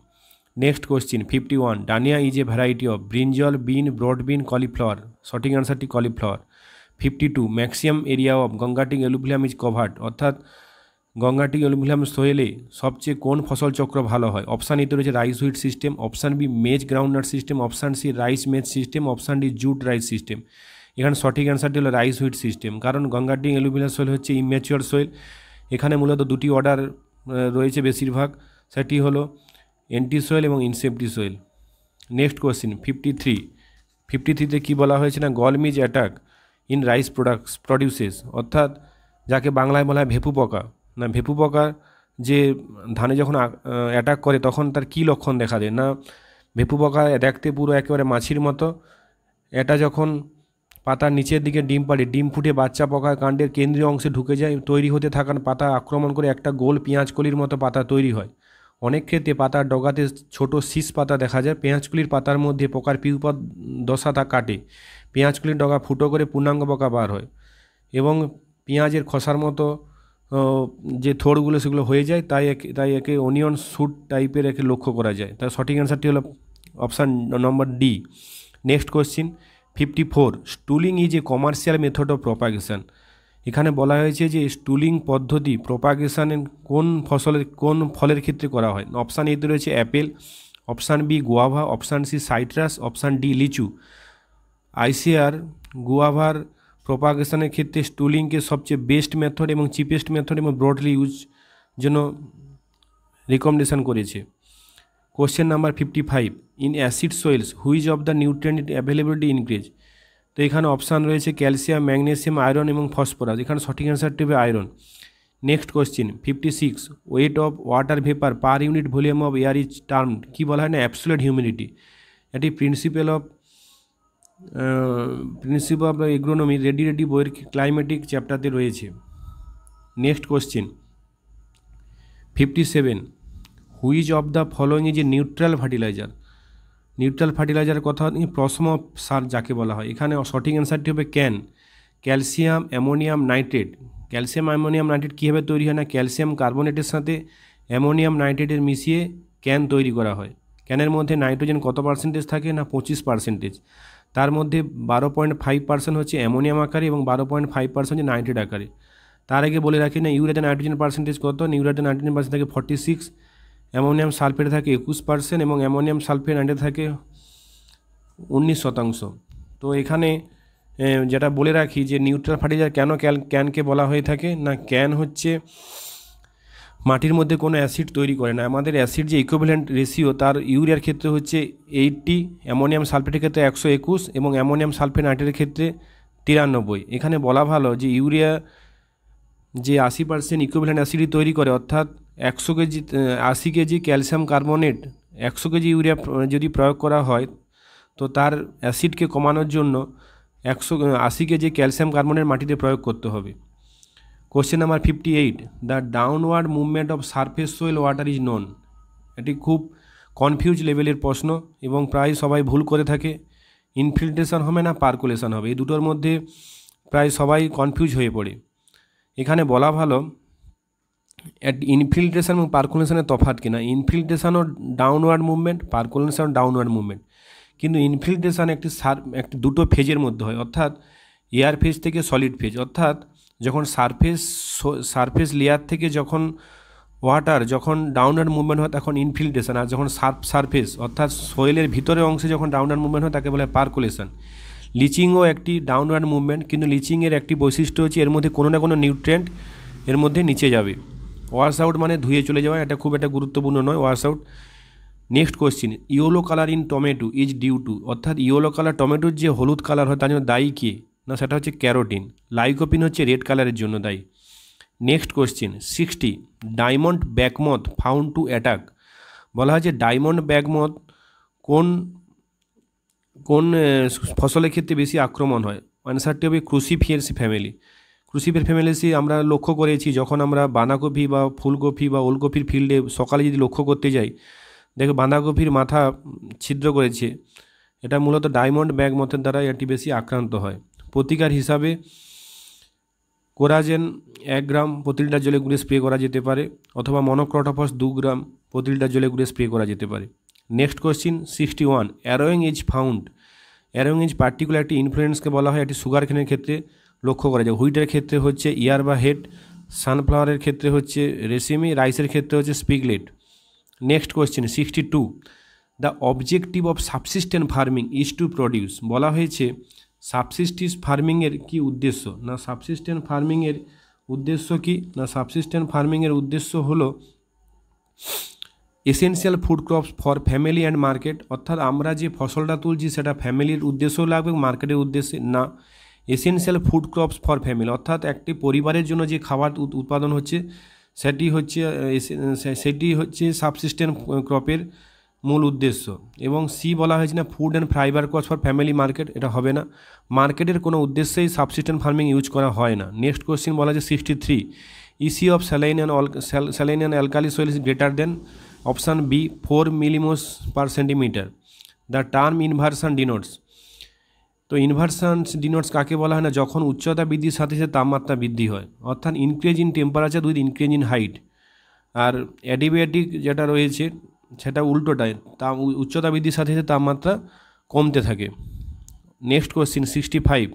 next question fifty one ডানিয়া is a variety of brinjal bean broad bean cauliflower সঠিক অ্যান্সারটি cauliflower fifty two maximum area of Gangetic alluvium is covered অর্থাৎ গঙ্গাটিং এলুভিলাম সোয়েলে সবচেয়ে কোন ফসল চক্র ভালো হয় অপশান এতে রয়েছে rice wheat system option B maize nut system option C rice maize system option D jute rice system এখানে সঠিক অ্যান্সারটি হলো রাইস হুইট সিস্টেম কারণ গঙ্গাটিং এলুভিলাম সোয়েল হচ্ছে ইম্যাচিওর সোয়েল এখানে মূলত দুটি অর্ডার রয়েছে বেশিরভাগ সেটি হলো এন্টি সোয়েল এবং incepti soil next question fifty three fifty থ্রিতে কী বলা হয়েছে না gall midge attack in rice products produces অর্থাৎ যাকে বাংলায় বলা হয় ভেপু পোকা না ভেপু পোকা যে ধানে যখন অ্যাটাক করে তখন তার কী লক্ষণ দেখা যায় না ভেপু পোকা দেখতে পুরো একেবারে মাছির মতো এটা যখন পাতার নিচের দিকে ডিম পাড়ে ডিম ফুটে বাচ্চা পোকা কাণ্ডের কেন্দ্রীয় অংশে ঢুকে যায় তৈরি হতে থাকার পাতা আক্রমণ করে একটা গোল পেঁয়াজ কলির মতো পাতা তৈরি হয় অনেক ক্ষেত্রে পাতার ডগাতে ছোট শীষ পাতা দেখা যায় পেঁয়াজকুলির পাতার মধ্যে পোকার পিউপদ দশা তা কাটে পেঁয়াজকুলির ডগা ফুটো করে পূর্ণাঙ্গ পোকা বার হয় এবং পেঁয়াজের খসার মতো যে থোড়গুলো সেগুলো হয়ে যায় তাই তাই একে অনিয়ন স্যুট টাইপের একে লক্ষ্য করা যায় তার সঠিক অ্যান্সারটি হলো option number D next question fifty four stooling is a commercial method of propagation এখানে বলা হয়েছে যে স্টুলিং পদ্ধতি প্রোপাগেশানের কোন ফসলের কোন ফলের ক্ষেত্রে করা হয় অপশান এতে রয়েছে apple option B guava option C citrus option D litchi ICAR গুয়াভার প্রোপাগেশনের ক্ষেত্রে স্টুলিংকে সবচেয়ে বেস্ট মেথড এবং চিপেস্ট মেথড এবং ব্রডলি ইউজ জন্য রিকমেন্ডেশন করেছে question number fifty five in acid soils which of the nutrient availability increase তো এখানে অপশান রয়েছে ক্যালসিয়াম ম্যাগনেসিয়াম আয়রন এবং ফসফরাস এখানে সঠিক অ্যান্সারটি হবে iron next question fifty six weight of water vapour per unit volume of air is term কী বলা হয় না অ্যাবসোলেট হিউমিডিটি এটি principle of principle of agronomy Reddy Reddy বইয়ের ক্লাইমেটিক চ্যাপ্টারতে রয়েছে next question fifty seven which of the following is a neutral fertiliser neutral ফার্টিলাইজারের কথা প্রশ্ম সার যাকে বলা হয় এখানে সঠিক অ্যান্সারটি হবে CAN calcium ammonium nitrate calcium ammonium nitrate কীভাবে তৈরি হয় না ক্যালসিয়াম কার্বোনেটের সাথে অ্যামোনিয়াম নাইট্রেটের মিশিয়ে ক্যান তৈরি করা হয় ক্যানের মধ্যে নাইট্রোজেন কত পার্সেন্টেজ থাকে না পঁচিশ পার্সেন্টেজ তার মধ্যে বারো পয়েন্ট ফাইভ পার্সেন্ট হচ্ছে অ্যামোনিয়াম আকারে এবং বারো পয়েন্ট ফাইভ পার্সেন্ট হচ্ছে নাইট্রেট আকারে তার আগে বলে রাখি না ইউরিয়াতে নাইট্রোজেন পার্সেন্টেজ কত ইউরিয়াতে নাইট্রোজেন পার্সেন্ট থাকে ফর্টি সিক্স অ্যামোনিয়াম সালফেট থাকে একুশ পার্সেন্ট এবং অ্যামোনিয়াম সালফেট অ্যান্ডে থাকে উনিশ শতাংশ তো এখানে যেটা বলে রাখি যে নিউট্রাল ফার্টিলাইজার কেন ক্যান ক্যানকে বলা হয়ে থাকে না ক্যান হচ্ছে মাটির মধ্যে কোনো অ্যাসিড তৈরি করে না আমাদের অ্যাসিড যে ইকুইভ্যালেন্ট রেশিও তার ইউরিয়ার ক্ষেত্রে হচ্ছে এইটটি অ্যামোনিয়াম সালফেটের ক্ষেত্রে একশো একুশ এবং অ্যামোনিয়াম সালফেট নাইট্রেটের ক্ষেত্রে তিরানব্বই এখানে বলা ভালো যে ইউরিয়া যে আশি পার্সেন্ট ইকুইভ্যালেন্ট অ্যাসিডই তৈরি করে অর্থাৎ একশো কেজি আশি কেজি ক্যালসিয়াম কার্বনেট একশো কেজি ইউরিয়া যদি প্রয়োগ করা হয় তো তার অ্যাসিডকে কমানোর জন্য একশো আশি কেজি ক্যালসিয়াম কার্বনেট মাটিতে প্রয়োগ করতে হবে question number fifty eight the downward movement of surface soil water is known এটি খুব কনফিউজ লেভেলের প্রশ্ন এবং প্রায় সবাই ভুল করে থাকে ইনফিল্ট্রেশন হবে না পার্কুলেশন হবে এই দুটোর মধ্যে প্রায় সবাই কনফিউজ হয়ে পড়ে এখানে বলা ভালো ইনফিল্ট্রেশন এবং পার্কুলেশনের তফাৎ কিনা ইনফিল্ট্রেশন ও downward movement percolation downward movement কিন্তু ইনফিল্ট্রেশন একটি সার একটি দুটো ফেজের মধ্যে হয় অর্থাৎ এয়ার ফেজ থেকে সলিড ফেজ অর্থাৎ যখন সারফেস সারফেস লেয়ার থেকে যখন ওয়াটার যখন ডাউনওয়ার্ড মুভমেন্ট হয় তখন ইনফিল্ট্রেশন আর যখন সার্ফ সারফেস অর্থাৎ সয়েলের ভিতরের অংশে যখন ডাউনওয়ার্ড মুভমেন্ট হয় তাকে বলে পার্কুলেশন লিচিংও একটি ডাউনওয়ার্ড মুভমেন্ট কিন্তু লিচিংয়ের একটি বৈশিষ্ট্য হচ্ছে এর মধ্যে কোনো না কোনো নিউট্রেন্ট এর মধ্যে নিচে যাবে ওয়াশ আউট মানে ধুয়ে চলে যাওয়া এটা খুব একটা গুরুত্বপূর্ণ নয় wash out next question yellow colour in tomato is due to অর্থাৎ ইয়েলো কালার টমেটোর যে হলুদ কালার হয় তার জন্য দায়ী কে না সেটা হচ্ছে ক্যারোটিন লাইকোপিন হচ্ছে রেড কালারের জন্য দায়ী next question sixty diamond back moth found to attack বলা হয় যে ডায়মন্ড ব্যাকমথ কোন কোন ফসলের ক্ষেত্রে বেশি আক্রমণ হয় অ্যান্সারটি হবে ক্রুসিফিয়ার্স ফ্যামিলি ক্রুসিফের ফ্যামিলিসি আমরা লক্ষ্য করেছি যখন আমরা বাঁধাকপি বা ফুলকপি বা ওলকপির ফিল্ডে সকালে যদি লক্ষ্য করতে যাই দেখো বাঁধাকপির মাথা ছিদ্র করেছে এটা মূলত ডায়মন্ড ব্যাগ মতের দ্বারা এটি বেশি আক্রান্ত হয় প্রতিকার হিসাবে কোরাজেন এক গ্রাম প্রতি লিটার জলে গুঁড়ে স্প্রে করা যেতে পারে অথবা মনোক্রোটাফস দু গ্রাম প্রতি লিটার জলে গুঁড়ে স্প্রে করা যেতে পারে next question sixty one arrowing is found arrowing is particular একটি ইনফ্লুয়েন্সকে বলা হয় একটি সুগার খেনের ক্ষেত্রে লক্ষ্য করা যায় হুইটের ক্ষেত্রে হচ্ছে ইয়ার বা হেড সানফ্লাওয়ারের ক্ষেত্রে হচ্ছে রেসিমি রাইসের ক্ষেত্রে হচ্ছে spikelet next question sixty two the objective of subsistent farming is to produce বলা হয়েছে সাবসিস্টিস ফার্মিংয়ের কি উদ্দেশ্য না সাবসিস্টেন্ট ফার্মিংয়ের উদ্দেশ্য কি না সাবসিস্টেন্ট ফার্মিংয়ের উদ্দেশ্য হলো essential food crops for family and market অর্থাৎ আমরা যে ফসলটা তুলছি সেটা ফ্যামিলির উদ্দেশ্যও লাগবে মার্কেটের উদ্দেশ্যে না essential food crops for family অর্থাৎ একটি পরিবারের জন্য যে খাবার উৎপাদন হচ্ছে সেটি হচ্ছে সেটি হচ্ছে সাবসিস্টেন্ট ক্রপের মূল উদ্দেশ্য এবং সি বলা হয়েছে না food and fibre crops for family market এটা হবে না মার্কেটের কোনো উদ্দেশ্যেই সাবসিস্টেন্ট ফার্মিং ইউজ করা হয় না নেক্সট কোশ্চেন বলা হয়েছে sixty three EC of saline and saline and alkali soil is greater than option B four millimhos per centimetre the term inversion denotes তো ইনভার্সান ডিনোটস কাকে বলা হয় না যখন উচ্চতা বৃদ্ধির সাথে সাথে তাপমাত্রা বৃদ্ধি হয় অর্থাৎ increase in temperature with increase in height আর অ্যাডিবায়োটিক যেটা রয়েছে সেটা উল্টোটায় তা উচ্চতা বৃদ্ধির সাথে সাথে তাপমাত্রা কমতে থাকে next question sixty five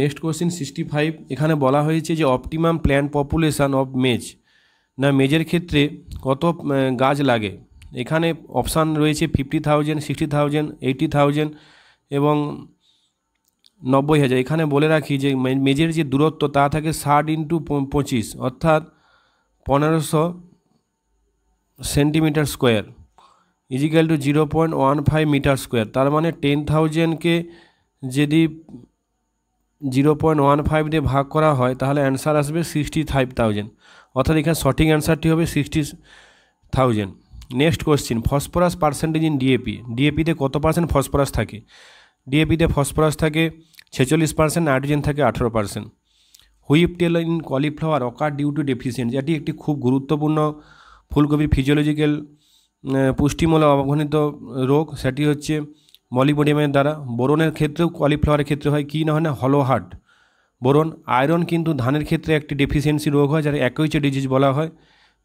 next question sixty five এখানে বলা হয়েছে যে optimum plant population of maize না মেজের ক্ষেত্রে কত গাছ লাগে এখানে অপশান রয়েছে fifty thousand sixty thousand eighty thousand এবং নব্বই হাজার এখানে বলে রাখি যে মেজের যে দূরত্ব তা থাকে ষাট ইন্টু পঁচিশ অর্থাৎ পনেরোশো centimetre square equal to zero point one five metre square তার মানে টেন থাউজেন্ডকে যদি জিরো পয়েন্ট ওয়ান ফাইভ দিয়ে ভাগ করা হয় তাহলে অ্যান্সার আসবে সিক্সটি ফাইভ থাউজেন্ড অর্থাৎ এখানে সঠিক অ্যান্সারটি হবে sixty thousand next question phosphorus percentage in DAP ডিএপিতে কত পার্সেন্ট ফসফরাস থাকে ডিএপিতে ফসফরাস থাকে ছেচল্লিশ পার্সেন্ট নাইট্রোজেন থাকে আঠেরো percent whip tail in cauliflower occur due to deficiency এটি একটি খুব গুরুত্বপূর্ণ ফুলকপির ফিজিওলজিক্যাল পুষ্টিমূলক অবঘনিত রোগ সেটি হচ্ছে মলিবোডিয়ামের দ্বারা বোরনের ক্ষেত্রেও কলিফ্লাওয়ারের ক্ষেত্রে হয় কী না হয় না হলো হার্ট বোরন আয়রন কিন্তু ধানের ক্ষেত্রে একটি ডেফিসিয়েন্সি রোগ হয় যার একইচে ডিজিজ বলা হয়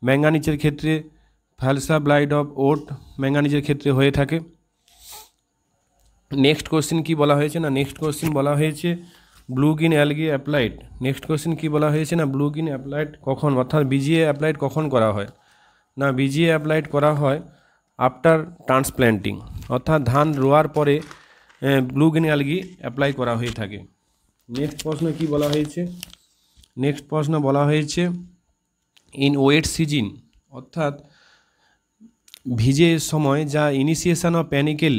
ম্যাঙ্গানিচের ক্ষেত্রে ব্লাইড অফ ওট ম্যাঙ্গানিজের ক্ষেত্রে হয়ে থাকে নেক্সট কোশ্চেন কি বলা হয়েছে না নেক্সট কোশ্চেন বলা হয়েছে blue green algae applied next question কি বলা হয়েছে না ব্লু গ্রিন অ্যাপ্লাইড কখন অর্থাৎ বিজিএ অ্যাপ্লাইড কখন করা হয় না বিজিএ অ্যাপ্লাইড করা হয় আফটার ট্রান্সপ্ল্যান্টিং অর্থাৎ ধান রোয়ার পরে ব্লু অ্যালগি অ্যাপ্লাই করা হয়ে থাকে নেক্সট প্রশ্ন কি বলা হয়েছে নেক্সট প্রশ্ন বলা হয়েছে ইন ওয়েট সিজন অর্থাৎ ভিজে সময় যা ইনিশিয়েশান অফ প্যানিকেল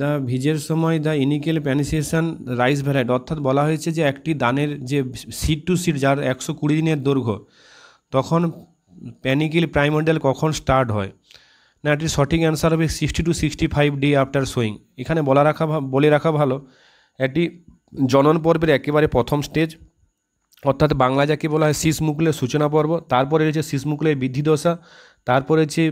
দ্য ভিজের সময় দ্য ইনিকেল প্যানিসিয়েশান রাইস ভ্যারাইট অর্থাৎ বলা হয়েছে যে একটি দানের যে সিট টু সিট যার একশো কুড়ি দিনের দৈর্ঘ্য তখন প্যানিকেল প্রাইমোডিয়াল কখন স্টার্ট হয় না এটির সঠিক অ্যান্সার হবে sixty two sixty five day after sowing এখানে বলা রাখা বলে রাখা ভালো এটি জনন পর্বের একেবারে প্রথম স্টেজ অর্থাৎ বাংলা যাকে বলা হয় শীষ মুকুলের সূচনা পর্ব তারপরে রয়েছে শীষ মুকুলের বৃদ্ধি দশা তারপর হচ্ছে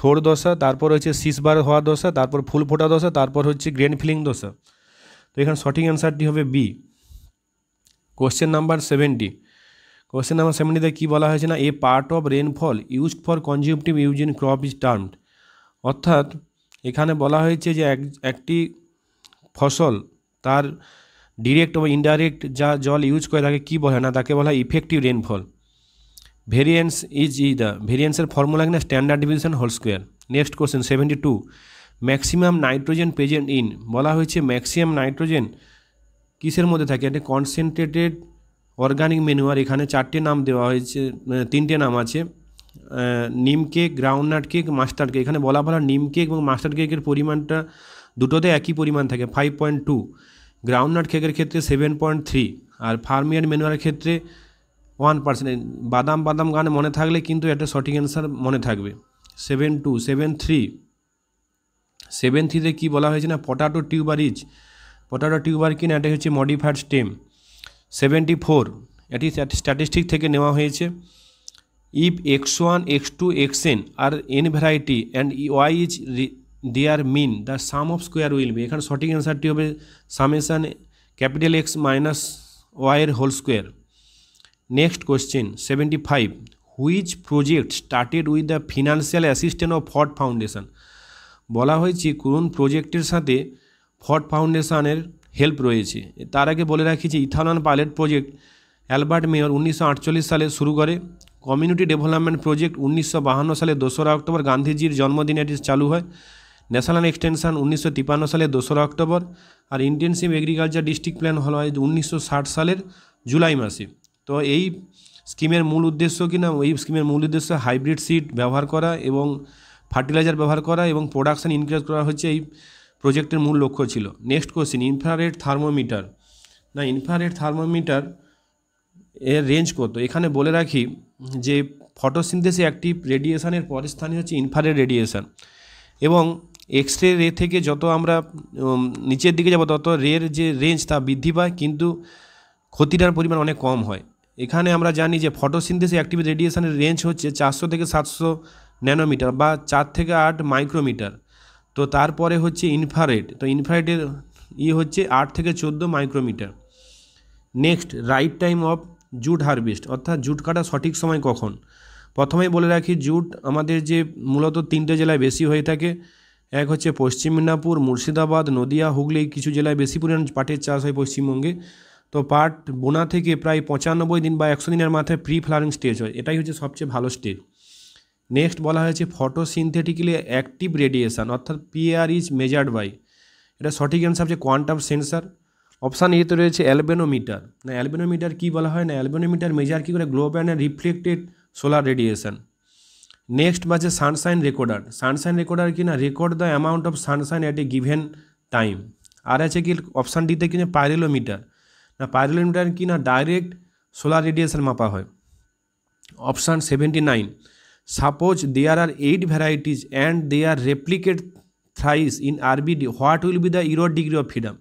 থোর দশা তারপর হচ্ছে বার হওয়া দশা তারপর ফুল ফোটা দশা তারপর হচ্ছে গ্রেন ফিলিং দশা তো এখানে সঠিক অ্যান্সারটি হবে B question number seventy question number সেভেন্টিতে কী বলা হয়েছে না a part of rainfall use for consumptive use in crop is termed অর্থাৎ এখানে বলা হয়েছে যে এক একটি ফসল তার ডিরেক্ট বা ইনডাইরেক্ট যা জল ইউজ করে তাকে কী বলে না তাকে বলা হয় effective rainfall variance is E the ভেরিয়েন্সের ফর্মুলা কিনা standard division whole square next question seventy two maximum nitrogen present in বলা হয়েছে ম্যাক্সিমাম নাইট্রোজেন কিসের মধ্যে থাকে এটা কনসেন্ট্রেটেড অর্গানিক ম্যানুয়ার এখানে চারটে নাম দেওয়া হয়েছে মানে তিনটে নাম আছে neem cake groundnut cake mustard cake এখানে বলা বলা নিম কেক এবং মাস্টার্ড কেকের পরিমাণটা দুটোতে একই পরিমাণ থাকে ফাইভ পয়েন্ট টু গ্রাউন্ডনাট কেকের ক্ষেত্রে সেভেন পয়েন্ট থ্রি আর ফার্মিয়ার ম্যানুয়ারের ক্ষেত্রে ওয়ান পার্সেন্ট বাদাম বাদাম গান মনে থাকলে কিন্তু একটা সঠিক অ্যান্সার মনে থাকবে seven two seven three seven থ্রিতে কী বলা হয়েছে না potato tuber is potato tuber কিনা এটা হচ্ছে মডিফাইড স্টেম সেভেন্টি ফোর এটি স্ট্যাটিস্টিক থেকে নেওয়া হয়েছে if X one X two X N are N variety and Y is their mean the sum of square will be এখানে সঠিক অ্যান্সারটি হবে সামেশান ক্যাপিটাল এক্স মাইনাস ওয়াইয়ের whole square next question seventy five which project started with the financial assistant of Ford foundation বলা হয়েছে কোন প্রজেক্টের সাথে ফট ফাউন্ডেশানের হেল্প রয়েছে তার আগে বলে রাখি যে ইথানন পাইলট প্রজেক্ট অ্যালবার্ট মেয়র উনিশশো সালে শুরু করে কমিউনিটি ডেভেলপমেন্ট প্রজেক্ট উনিশশো সালে দোসরা অক্টোবর গান্ধীজির জন্মদিনে এটি চালু হয় ন্যাশনাল এক্সটেনশন উনিশশো সালে দোসরা অক্টোবর আর ইন্টেন্সিভ এগ্রিকালচার ডিস্ট্রিক্ট প্ল্যান হল হয় উনিশশো সালের জুলাই মাসে তো এই স্কিমের মূল উদ্দেশ্য কি না এই স্কিমের মূল উদ্দেশ্য হাইব্রিড সিড ব্যবহার করা এবং ফার্টিলাইজার ব্যবহার করা এবং প্রোডাকশান ইনক্রিজ করা হচ্ছে এই প্রজেক্টের মূল লক্ষ্য ছিল নেক্সট কোশ্চেন ইনফ্রারেড থার্মোমিটার না ইনফ্রারেড থার্মোমিটার এর রেঞ্জ কত এখানে বলে রাখি যে ফটোসিনথেসে অ্যাক্টিভ রেডিয়েশানের পরের স্থানে হচ্ছে ইনফ্রারেড রেডিয়েশান এবং এক্স রে রে থেকে যত আমরা নিচের দিকে যাব তত রের যে রেঞ্জ তা বৃদ্ধি পায় কিন্তু ক্ষতিটার পরিমাণ অনেক কম হয় এখানে আমরা জানি যে ফটোসিনথেসিস অ্যাক্টিভ রেডিয়েশনের রেঞ্জ হচ্ছে চারশো থেকে সাতশো ন্যানোমিটার বা চার থেকে আট মাইক্রোমিটার তো তারপরে হচ্ছে ইনফ্রারেড তো ইনফ্রারেডের ই হচ্ছে আট থেকে চোদ্দো micrometer next right time of jute harvest অর্থাৎ জুট কাটা সঠিক সময় কখন প্রথমেই বলে রাখি জুট আমাদের যে মূলত তিনটে জেলায় বেশি হয়ে থাকে এক হচ্ছে পশ্চিম মেদিনীপুর মুর্শিদাবাদ নদিয়া হুগলি কিছু জেলায় বেশি পরিমাণ পাটের চাষ হয় পশ্চিমবঙ্গে তো পার্ট বোনা থেকে প্রায় পঁচানব্বই দিন বা একশো দিনের মাথায় প্রি ফ্লারিং স্টেজ হয় এটাই হচ্ছে সবচেয়ে ভালো স্টেজ নেক্সট বলা হয়েছে ফটোসিনথেটিক্যালি অ্যাক্টিভ রেডিয়েশান অর্থাৎ পিআর ইজ মেজার্ড বাই এটা সঠিক অ্যান্সার হচ্ছে কোয়ান্টাম সেন্সার অপশান এতে রয়েছে অ্যালবেনোমিটার না অ্যালবেনোমিটার কী বলা হয় না অ্যালবেনোমিটার মেজার কী করে globe and reflected solar radiation next বাজে সানশাইন রেকর্ডার সানশাইন রেকর্ডার কি না record the amount of sunshine at a given time আর আছে কি অপশান ডিতে কিনা পাইরেলোমিটার না পাইরোলিমিটার কি না ডাইরেক্ট সোলার রেডিয়েশন মাপা হয় option seventy nine suppose there are eight varieties and they are replicate thrice in RBD what will be the error degree of freedom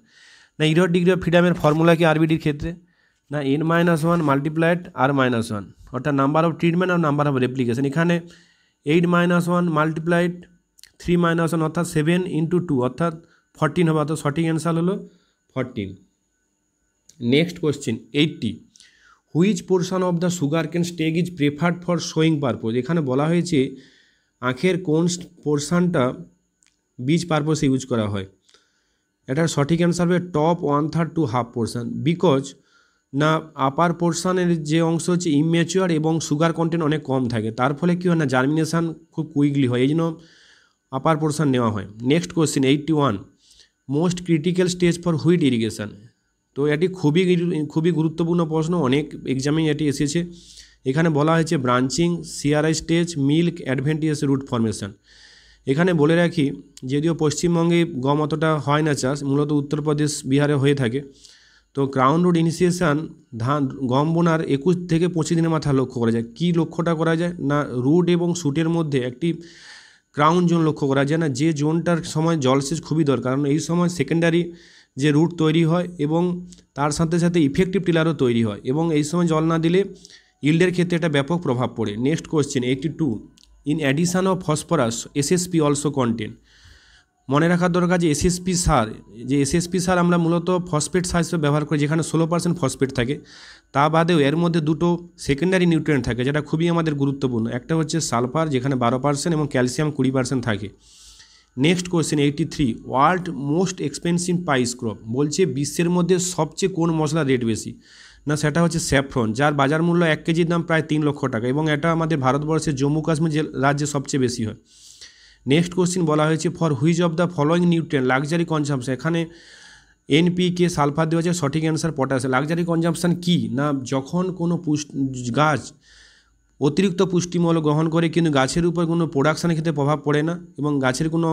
না ইরোর ডিগ্রি অফ ফ্রিডমের ফর্মুলা কি আরবিডির ক্ষেত্রে না N minus one multiplied R minus one অর্থাৎ number of treatment আর number of replication এখানে eight minus one multiplied three minus one অর্থাৎ সেভেন ইন্টু টু অর্থাৎ ফর্টিন হবে অর্থাৎ সঠিক অ্যান্সার হলো fourteen next question eighty which portion of the sugar cane stake is preferred for sowing purpose এখানে বলা হয়েছে আখের কোন পোর্শনটা বীজ পারপোসে ইউজ করা হয় এটার সঠিক অ্যান্সার হবে top one third to half portion because না আপার পোর্শানের যে অংশ হচ্ছে ইমেচিওর এবং সুগার কন্টেন্ট অনেক কম থাকে তার ফলে কী হয় না জার্মিনেশান খুব কুইকলি হয় এই জন্য আপার পোর্শান নেওয়া হয় next question eighty one most critical stage for wheat irrigation তো এটি খুবই খুবই গুরুত্বপূর্ণ প্রশ্ন অনেক এক্সামে এটি এসেছে এখানে বলা হয়েছে branching CRI stage milk adventitious root formation এখানে বলে রাখি যদিও পশ্চিমবঙ্গে গম অতটা হয় না চাষ মূলত উত্তরপ্রদেশ বিহারে হয়ে থাকে তো ক্রাউন রুট ইনিশিয়েশান ধান গম বোনার একুশ থেকে পঁচিশ দিনের মাথা লক্ষ্য করা যায় কী লক্ষ্যটা করা যায় না রুট এবং শুটের মধ্যে একটি ক্রাউন জোন লক্ষ্য করা যায় না যে জোনটার সময় জলসেচ খুবই দরকার কারণ এই সময় সেকেন্ডারি যে রুট তৈরি হয় এবং তার সাথে সাথে ইফেক্টিভ টিলারও তৈরি হয় এবং এই সময় জল না দিলে ইল্ডের ক্ষেত্রে এটা ব্যাপক প্রভাব পড়ে next question eighty two in addition of phosphorus SSP also content মনে রাখার দরকার যে এসএসপি সার যে এসএসপি সার আমরা মূলত ফসফেট সার হিসেবে ব্যবহার করি যেখানে ষোলো পার্সেন্ট ফসফেট থাকে তা বাদেও এর মধ্যে দুটো সেকেন্ডারি নিউট্রিয়েন্ট থাকে যেটা খুবই আমাদের গুরুত্বপূর্ণ একটা হচ্ছে সালফার যেখানে বারো পার্সেন্ট এবং ক্যালসিয়াম কুড়ি পার্সেন্ট থাকে next question eighty three world most expensive spice crop বলছে বিশ্বের মধ্যে সবচেয়ে কোন মশলার রেট বেশি না সেটা হচ্ছে স্যাফ্রন যার বাজার মূল্য এক কেজির দাম প্রায় তিন লক্ষ টাকা এবং এটা আমাদের ভারতবর্ষের জম্মু কাশ্মীর রাজ্যে সবচেয়ে বেশি হয় নেক্সট কোশ্চিন বলা হয়েছে for which of the following nutrient luxury consumption এখানে এনপিকে সালফার দেওয়া হচ্ছে সঠিক অ্যান্সার পটাশ লাক্সারি কনজামশন কী না যখন কোনো পুষ্ট গাছ অতিরিক্ত পুষ্টিমল গ্রহণ করে কিন্তু গাছের উপর কোনো প্রোডাকশানের ক্ষেত্রে প্রভাব পড়ে না এবং গাছের কোনো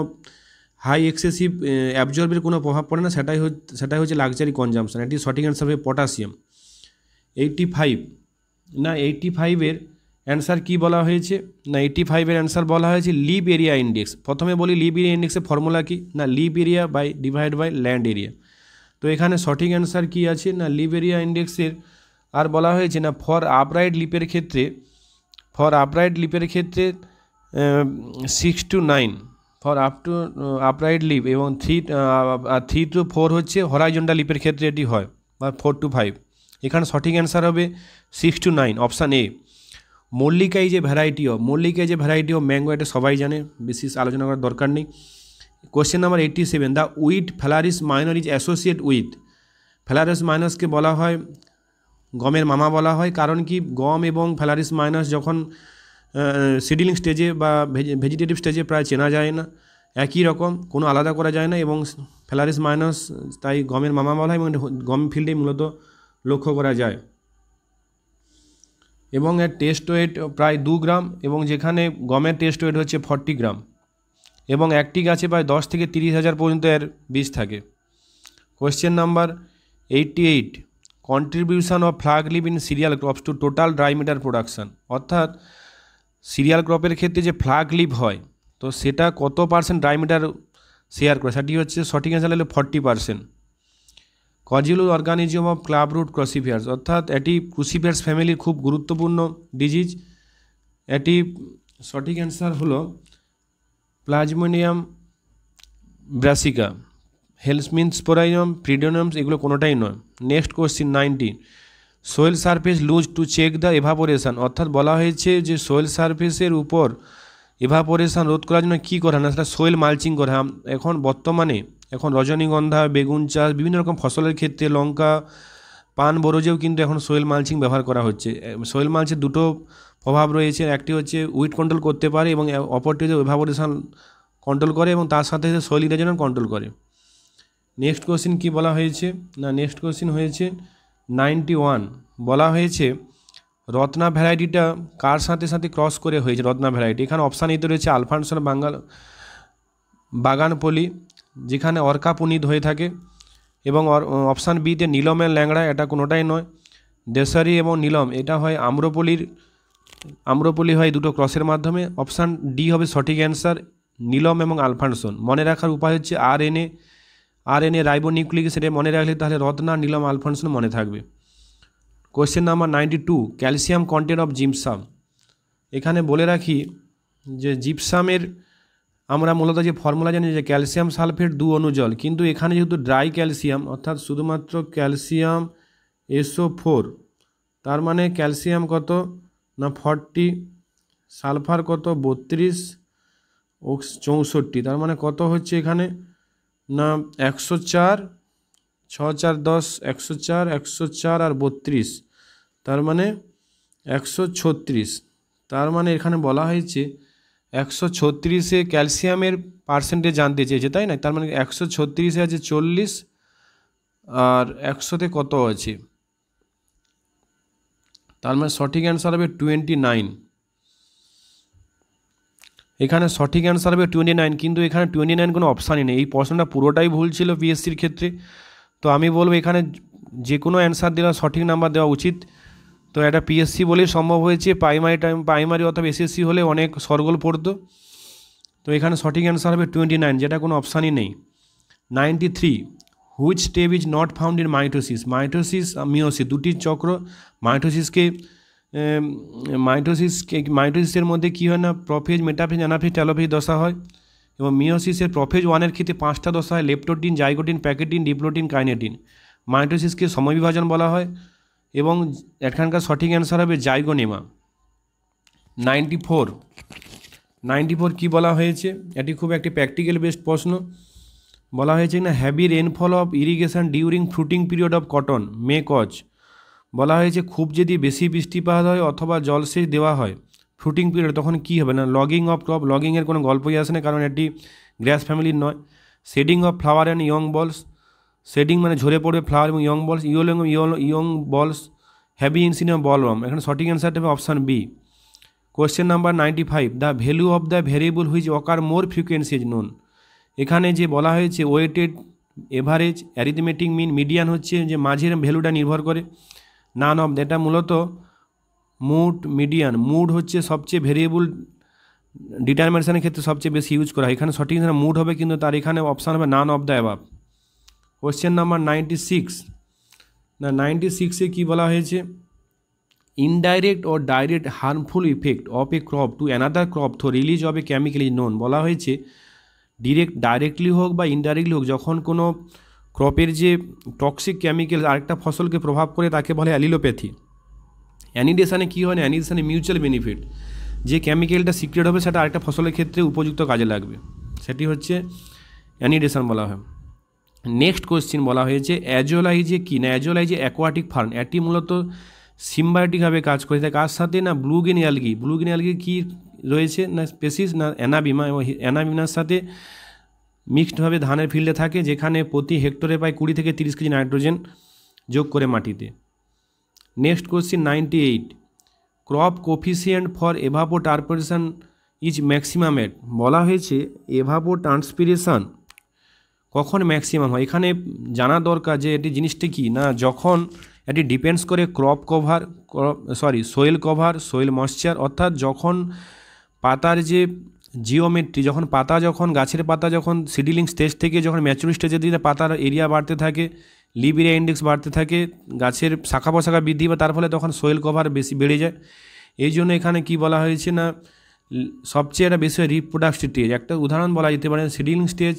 হাই এক্সেসিভ অ্যাবজর্বের কোনো প্রভাব পড়ে না সেটাই হচ্ছে সেটাই হচ্ছে লাক্সারি কনজামশন এটি সঠিক অ্যান্সার হবে পটাশিয়াম এইটটি ফাইভ না এইটটি ফাইভের অ্যান্সার কী বলা হয়েছে না এইটটি ফাইভের অ্যান্সার বলা হয়েছে লিব এরিয়া ইন্ডেক্স প্রথমে বলি লিব এরিয়া ইন্ডেক্সের ফর্মুলা কি না leaf area by divide by land area তো এখানে সঠিক অ্যান্সার কী আছে না লিব এরিয়া ইন্ডেক্সের আর বলা হয়েছে না ফর আপরাইট লিপের ক্ষেত্রে ফর আপরাইট লিপের ক্ষেত্রে six two nine for up to upright leaf এবং থ্রি থ্রি টু ফোর হচ্ছে হরাইজন্ডা লিপের ক্ষেত্রে এটি হয় বা ফোর টু ফাইভ এখানে সঠিক অ্যান্সার হবে six two nine option A মল্লিকাই যে ভ্যারাইটি অফ মল্লিকা যে ভ্যারাইটি অফ ম্যাঙ্গো এটা সবাই জানে বিশেষ আলোচনা করার দরকার নেই question number eighty seven the weed Phalaris minor is associate with Phalaris মাইনসকে বলা হয় গমের মামা বলা হয় কারণ কি গম এবং ফ্যালারিস মাইনাস যখন সিডিলিং স্টেজে বা ভেজিটেটিভ স্টেজে প্রায় চেনা যায় না একই রকম কোনো আলাদা করা যায় না এবং ফ্যালারিস মাইনাস তাই গমের মামা বলা হয় এবং গম ফিল্ডে মূলত লক্ষ্য করা যায় এবং এর টেস্ট ওয়েট প্রায় দু গ্রাম এবং যেখানে গমের টেস্ট ওয়েট হচ্ছে ফর্টি গ্রাম এবং একটি গাছে প্রায় দশ থেকে তিরিশ হাজার পর্যন্ত এর বীজ থাকে question number eighty eight contribution of flag leaf in cereal crops to total dry matter production অর্থাৎ সিরিয়াল ক্রপের ক্ষেত্রে যে লিভ হয় তো সেটা কত পার্সেন্ট ড্রাই মিটার শেয়ার করে সেটি হচ্ছে সঠিক অ্যান্সার হলে forty percent causal organism of club root crucifers অর্থাৎ এটি ক্রুসিফিয়ার্স ফ্যামিলির খুব গুরুত্বপূর্ণ ডিজিজ এটি সঠিক অ্যান্সার হলো প্লাজমোনিয়াম ব্রাসিকা মিনস স্পোরাইনম প্রিডোনিয়ামস এগুলো কোনোটাই নয় next question nineteen soil surface loose to check the evaporation অর্থাৎ বলা হয়েছে যে সোয়েল সার্ফেসের উপর এভাপোরেশান রোধ করার জন্য কী করা না সেটা সোয়েল মালচিং করা এখন বর্তমানে এখন রজনীগন্ধা বেগুন চাষ বিভিন্ন রকম ফসলের ক্ষেত্রে লঙ্কা পান বরজেও কিন্তু এখন সোয়েল মালচিং ব্যবহার করা হচ্ছে সোয়েল মালচের দুটো প্রভাব রয়েছে একটি হচ্ছে উইট কন্ট্রোল করতে পারে এবং অপরটি হচ্ছে এভাপোরেশান কন্ট্রোল করে এবং তার সাথে সাথে সোয়েল ইরেজনও কন্ট্রোল করে নেক্সট কোশ্চিন কি বলা হয়েছে না নেক্সট কোশ্চিন হয়েছে নাইনটি ওয়ান বলা হয়েছে রত্না ভ্যারাইটিটা কার সাথে সাথে ক্রস করে হয়েছে রত্না ভ্যারাইটি এখানে অপশান এতে রয়েছে আলফানসন বাঙ্গাল বাগানপলি যেখানে অর্কা পুনিত হয়ে থাকে এবং অপশান বিতে নীলমের ল্যাংড়া এটা কোনোটাই নয় দেশারি এবং নীলম এটা হয় আম্রপলির আম্রপলি হয় দুটো ক্রসের মাধ্যমে অপশান ডি হবে সঠিক অ্যান্সার নীলম এবং আলফানসন মনে রাখার উপায় হচ্ছে R N A R N A ribonucleic সেটা মনে রাখলে তাহলে রত্না নীলম আলফনসন মনে থাকবে question number ninety two calcium content of gypsum এখানে বলে রাখি যে জিপসামের আমরা মূলত যে ফর্মুলা জানি যে ক্যালসিয়াম সালফেট দু অনুজল কিন্তু এখানে যেহেতু ড্রাই ক্যালসিয়াম অর্থাৎ শুধুমাত্র ক্যালসিয়াম এসও ফোর তার মানে ক্যালসিয়াম কত না ফর্টি সালফার কত বত্রিশ ও চৌষট্টি তার মানে কত হচ্ছে এখানে না একশো চার ছ চার দশ একশো চার একশো চার আর বত্রিশ তার মানে একশো ছত্রিশ তার মানে এখানে বলা হয়েছে একশো ছত্রিশে ক্যালসিয়ামের পার্সেন্টেজ জানতে চেয়েছে তাই না তার মানে একশো ছত্রিশে আছে চল্লিশ আর একশোতে কত আছে তার মানে সঠিক অ্যান্সার হবে টোয়েন্টি নাইন এখানে সঠিক অ্যান্সার হবে টোয়েন্টি নাইন কিন্তু এখানে টোয়েন্টি নাইন কোনো অপশানই নেই এই প্রশ্নটা পুরোটাই ভুল ছিল পিএসসির ক্ষেত্রে তো আমি বলবো এখানে যে কোনো অ্যান্সার দেওয়া সঠিক নাম্বার দেওয়া উচিত তো এটা পিএসসি বলেই সম্ভব হয়েছে প্রাইমারি টাইম প্রাইমারি অথবা এসএসসি হলে অনেক সরগোল পড়তো তো এখানে সঠিক অ্যান্সার হবে টোয়েন্টি নাইন যেটা কোনো অপশানই নেই ninety three which step is not found in mitosis mitosis meiosis দুটি চক্র মাইটোসিসকে মাইটোসিস মাইটোসিসের মধ্যে কী হয় না প্রফেজ মেটাফেজ অ্যানাফেজ ট্যালোফেজ দশা হয় এবং মিওসিসের প্রফেজ ওয়ানের ক্ষেত্রে পাঁচটা দশা হয় leptotene zygotene pachytene diplotene kinetin মাইটোসিসকে সময়বিভাজন বলা হয় এবং এখানকার সঠিক অ্যান্সার হবে zygonema ninety four ninety four কী বলা হয়েছে এটি খুব একটি প্র্যাকটিক্যাল বেস্ট প্রশ্ন বলা হয়েছে না heavy rainfall of irrigation during fruiting period of cotton may cause বলা হয়েছে খুব যদি বেশি বৃষ্টিপাত হয় অথবা জলসেচ দেওয়া হয় ফ্রুটিং পিরিয়ড তখন কি হবে না লগিং অফ ক্রপ লগিংয়ের কোনো গল্পই আসে না কারণ এটি গ্র্যাস ফ্যামিলির নয় shedding of flower and young bolls shedding মানে ঝরে পড়বে ফ্লাওয়ার এবং ইয়ং বলস ইয়োল এবং ইয়ং বলস হ্যাভি ইনসিন অফ বলরম এখানে সঠিক অ্যান্সার হবে option B question number ninety five the value of the variable which occur more frequency is known এখানে যে বলা হয়েছে weighted average arithmetic mean median হচ্ছে যে মাঝের ভ্যালুটা নির্ভর করে নান অব এটা মূলত মুড মিডিয়ান মুড হচ্ছে সবচেয়ে ভেরিয়েবল ডিটারমিনেশনের ক্ষেত্রে সবচেয়ে বেশি ইউজ করা হয় এখানে সঠিক মুড হবে কিন্তু তার এখানে অপশান হবে none of the above question number ninety six না নাইনটি সিক্সে কী বলা হয়েছে ইনডাইরেক্ট ও direct harmful effect of a crop to another crop through release of a is known বলা হয়েছে ডিরেক্ট ডাইরেক্টলি হোক বা ইনডাইরেক্টলি হোক যখন কোনো ক্রপের যে টক্সিক কেমিক্যাল আরেকটা ফসলকে প্রভাব করে তাকে বলে অ্যালিলোপ্যাথি অ্যানিডেশানে কী হয় না অ্যানিডেশানে মিউচুয়াল বেনিফিট যে কেমিক্যালটা সিক্রেট হবে সেটা আরেকটা ফসলের ক্ষেত্রে উপযুক্ত কাজে লাগবে সেটি হচ্ছে অ্যানিডেশান বলা হয় নেক্সট কোয়েশ্চিন বলা হয়েছে অ্যাজোলাইজে কি না অ্যাজোলাইজে অ্যাকোয়াটিক ফার্ম এটি মূলত সিম্বায়োটিকভাবে কাজ করে থাকে কার সাথে না ব্লুগিন অ্যালগি ব্লুগিন অ্যালগি কী রয়েছে না স্পেসিস না অ্যানাবিমা এবং অ্যানাবিমার সাথে মিক্সডভাবে ধানের ফিল্ডে থাকে যেখানে প্রতি হেক্টরে প্রায় কুড়ি থেকে তিরিশ কেজি নাইট্রোজেন যোগ করে মাটিতে next question ninety eight crop coefficient for evapotranspiration is maximum at বলা হয়েছে এভাপো ট্রান্সপিরেশান কখন ম্যাক্সিমাম হয় এখানে জানা দরকার যে এটি জিনিসটি কি না যখন এটি ডিপেন্ডস করে crop cover sorry soil cover soil moisture অর্থাৎ যখন পাতার যে জিওমেট্রি যখন পাতা যখন গাছের পাতা যখন সিডিলিং স্টেজ থেকে যখন ম্যাচুর স্টেজের দিকে পাতার এরিয়া বাড়তে থাকে লিভ এরিয়া ইন্ডেক্স বাড়তে থাকে গাছের শাখা পশাখা বৃদ্ধি বা তার ফলে তখন সোয়েল কভার বেশি বেড়ে যায় এই জন্য এখানে কি বলা হয়েছে না সবচেয়ে একটা বেশি হয় রিপ্রোডাক্টিভ স্টেজ একটা উদাহরণ বলা যেতে পারে সিডিলিং স্টেজ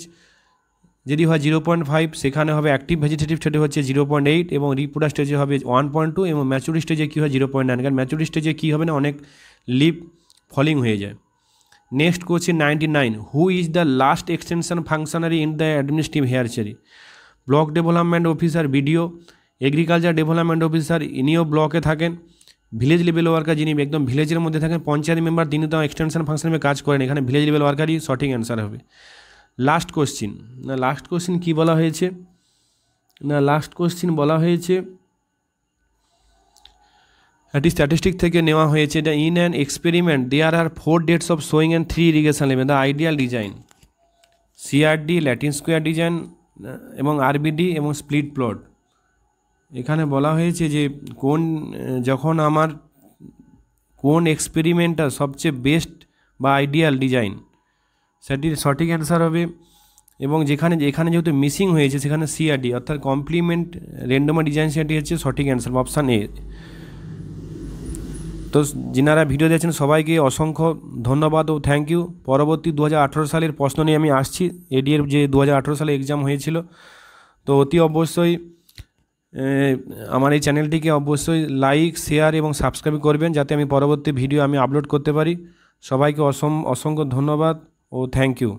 যদি হয় জিরো পয়েন্ট ফাইভ সেখানে হবে অ্যাক্টিভ ভেজিটেটিভ স্টেজে হচ্ছে জিরো পয়েন্ট এইট এবং রিপ্রোডাক্ট স্টেজে হবে ওয়ান পয়েন্ট টু এবং ম্যাচুরি স্টেজে কী হয় জিরো পয়েন্ট নাইন কারণ ম্যাচুরি স্টেজে কী হবে না অনেক লিপ ফলিং হয়ে যায় next Next question 99. Who is the last extension functionary in the administrative hierarchy? Block development officer BDO agriculture development officer ইনিও ব্লকে থাকেন ভিলেজ লেভেল ওয়ার্কার যিনি একদম ভিলেজের মধ্যে থাকেন পঞ্চায়েত মেম্বার তিনি তো এক্সটেনশন ফাংশনে কাজ করেন এখানে ভিলেজ লেভেল ওয়ার্কারই সঠিক অ্যান্সার হবে লাস্ট কোশ্চিন না লাস্ট কোশ্চিন কী বলা হয়েছে না লাস্ট কোশ্চিন বলা হয়েছে এটি স্ট্যাটিস্টিক থেকে নেওয়া হয়েছে the in and experiment there are four dates of sowing and three irrigation level the ideal design CRD Latin square design এবং আরবিডি এবং স্প্লিট প্লট এখানে বলা হয়েছে যে কোন যখন আমার কোন এক্সপেরিমেন্টটা সবচেয়ে বেস্ট বা আইডিয়াল ডিজাইন সেটির সঠিক অ্যান্সার হবে এবং যেখানে এখানে যেহেতু মিসিং হয়েছে সেখানে সিআরডি অর্থাৎ কমপ্লিমেন্ট রেন্ডোমা ডিজাইন সেটি হচ্ছে সঠিক অ্যান্সার অপশান এ তো যিনারা ভিডিও দিয়েছেন সবাইকে অসংখ্য ধন্যবাদ ও থ্যাংক ইউ পরবর্তী দু সালের প্রশ্ন নিয়ে আমি আসছি এডিএর যে দু সালে এক্সাম হয়েছিল তো অতি অবশ্যই আমার এই চ্যানেলটিকে অবশ্যই লাইক শেয়ার এবং সাবস্ক্রাইব করবেন যাতে আমি পরবর্তী ভিডিও আমি আপলোড করতে পারি সবাইকে অসম অসংখ্য ধন্যবাদ ও থ্যাংক ইউ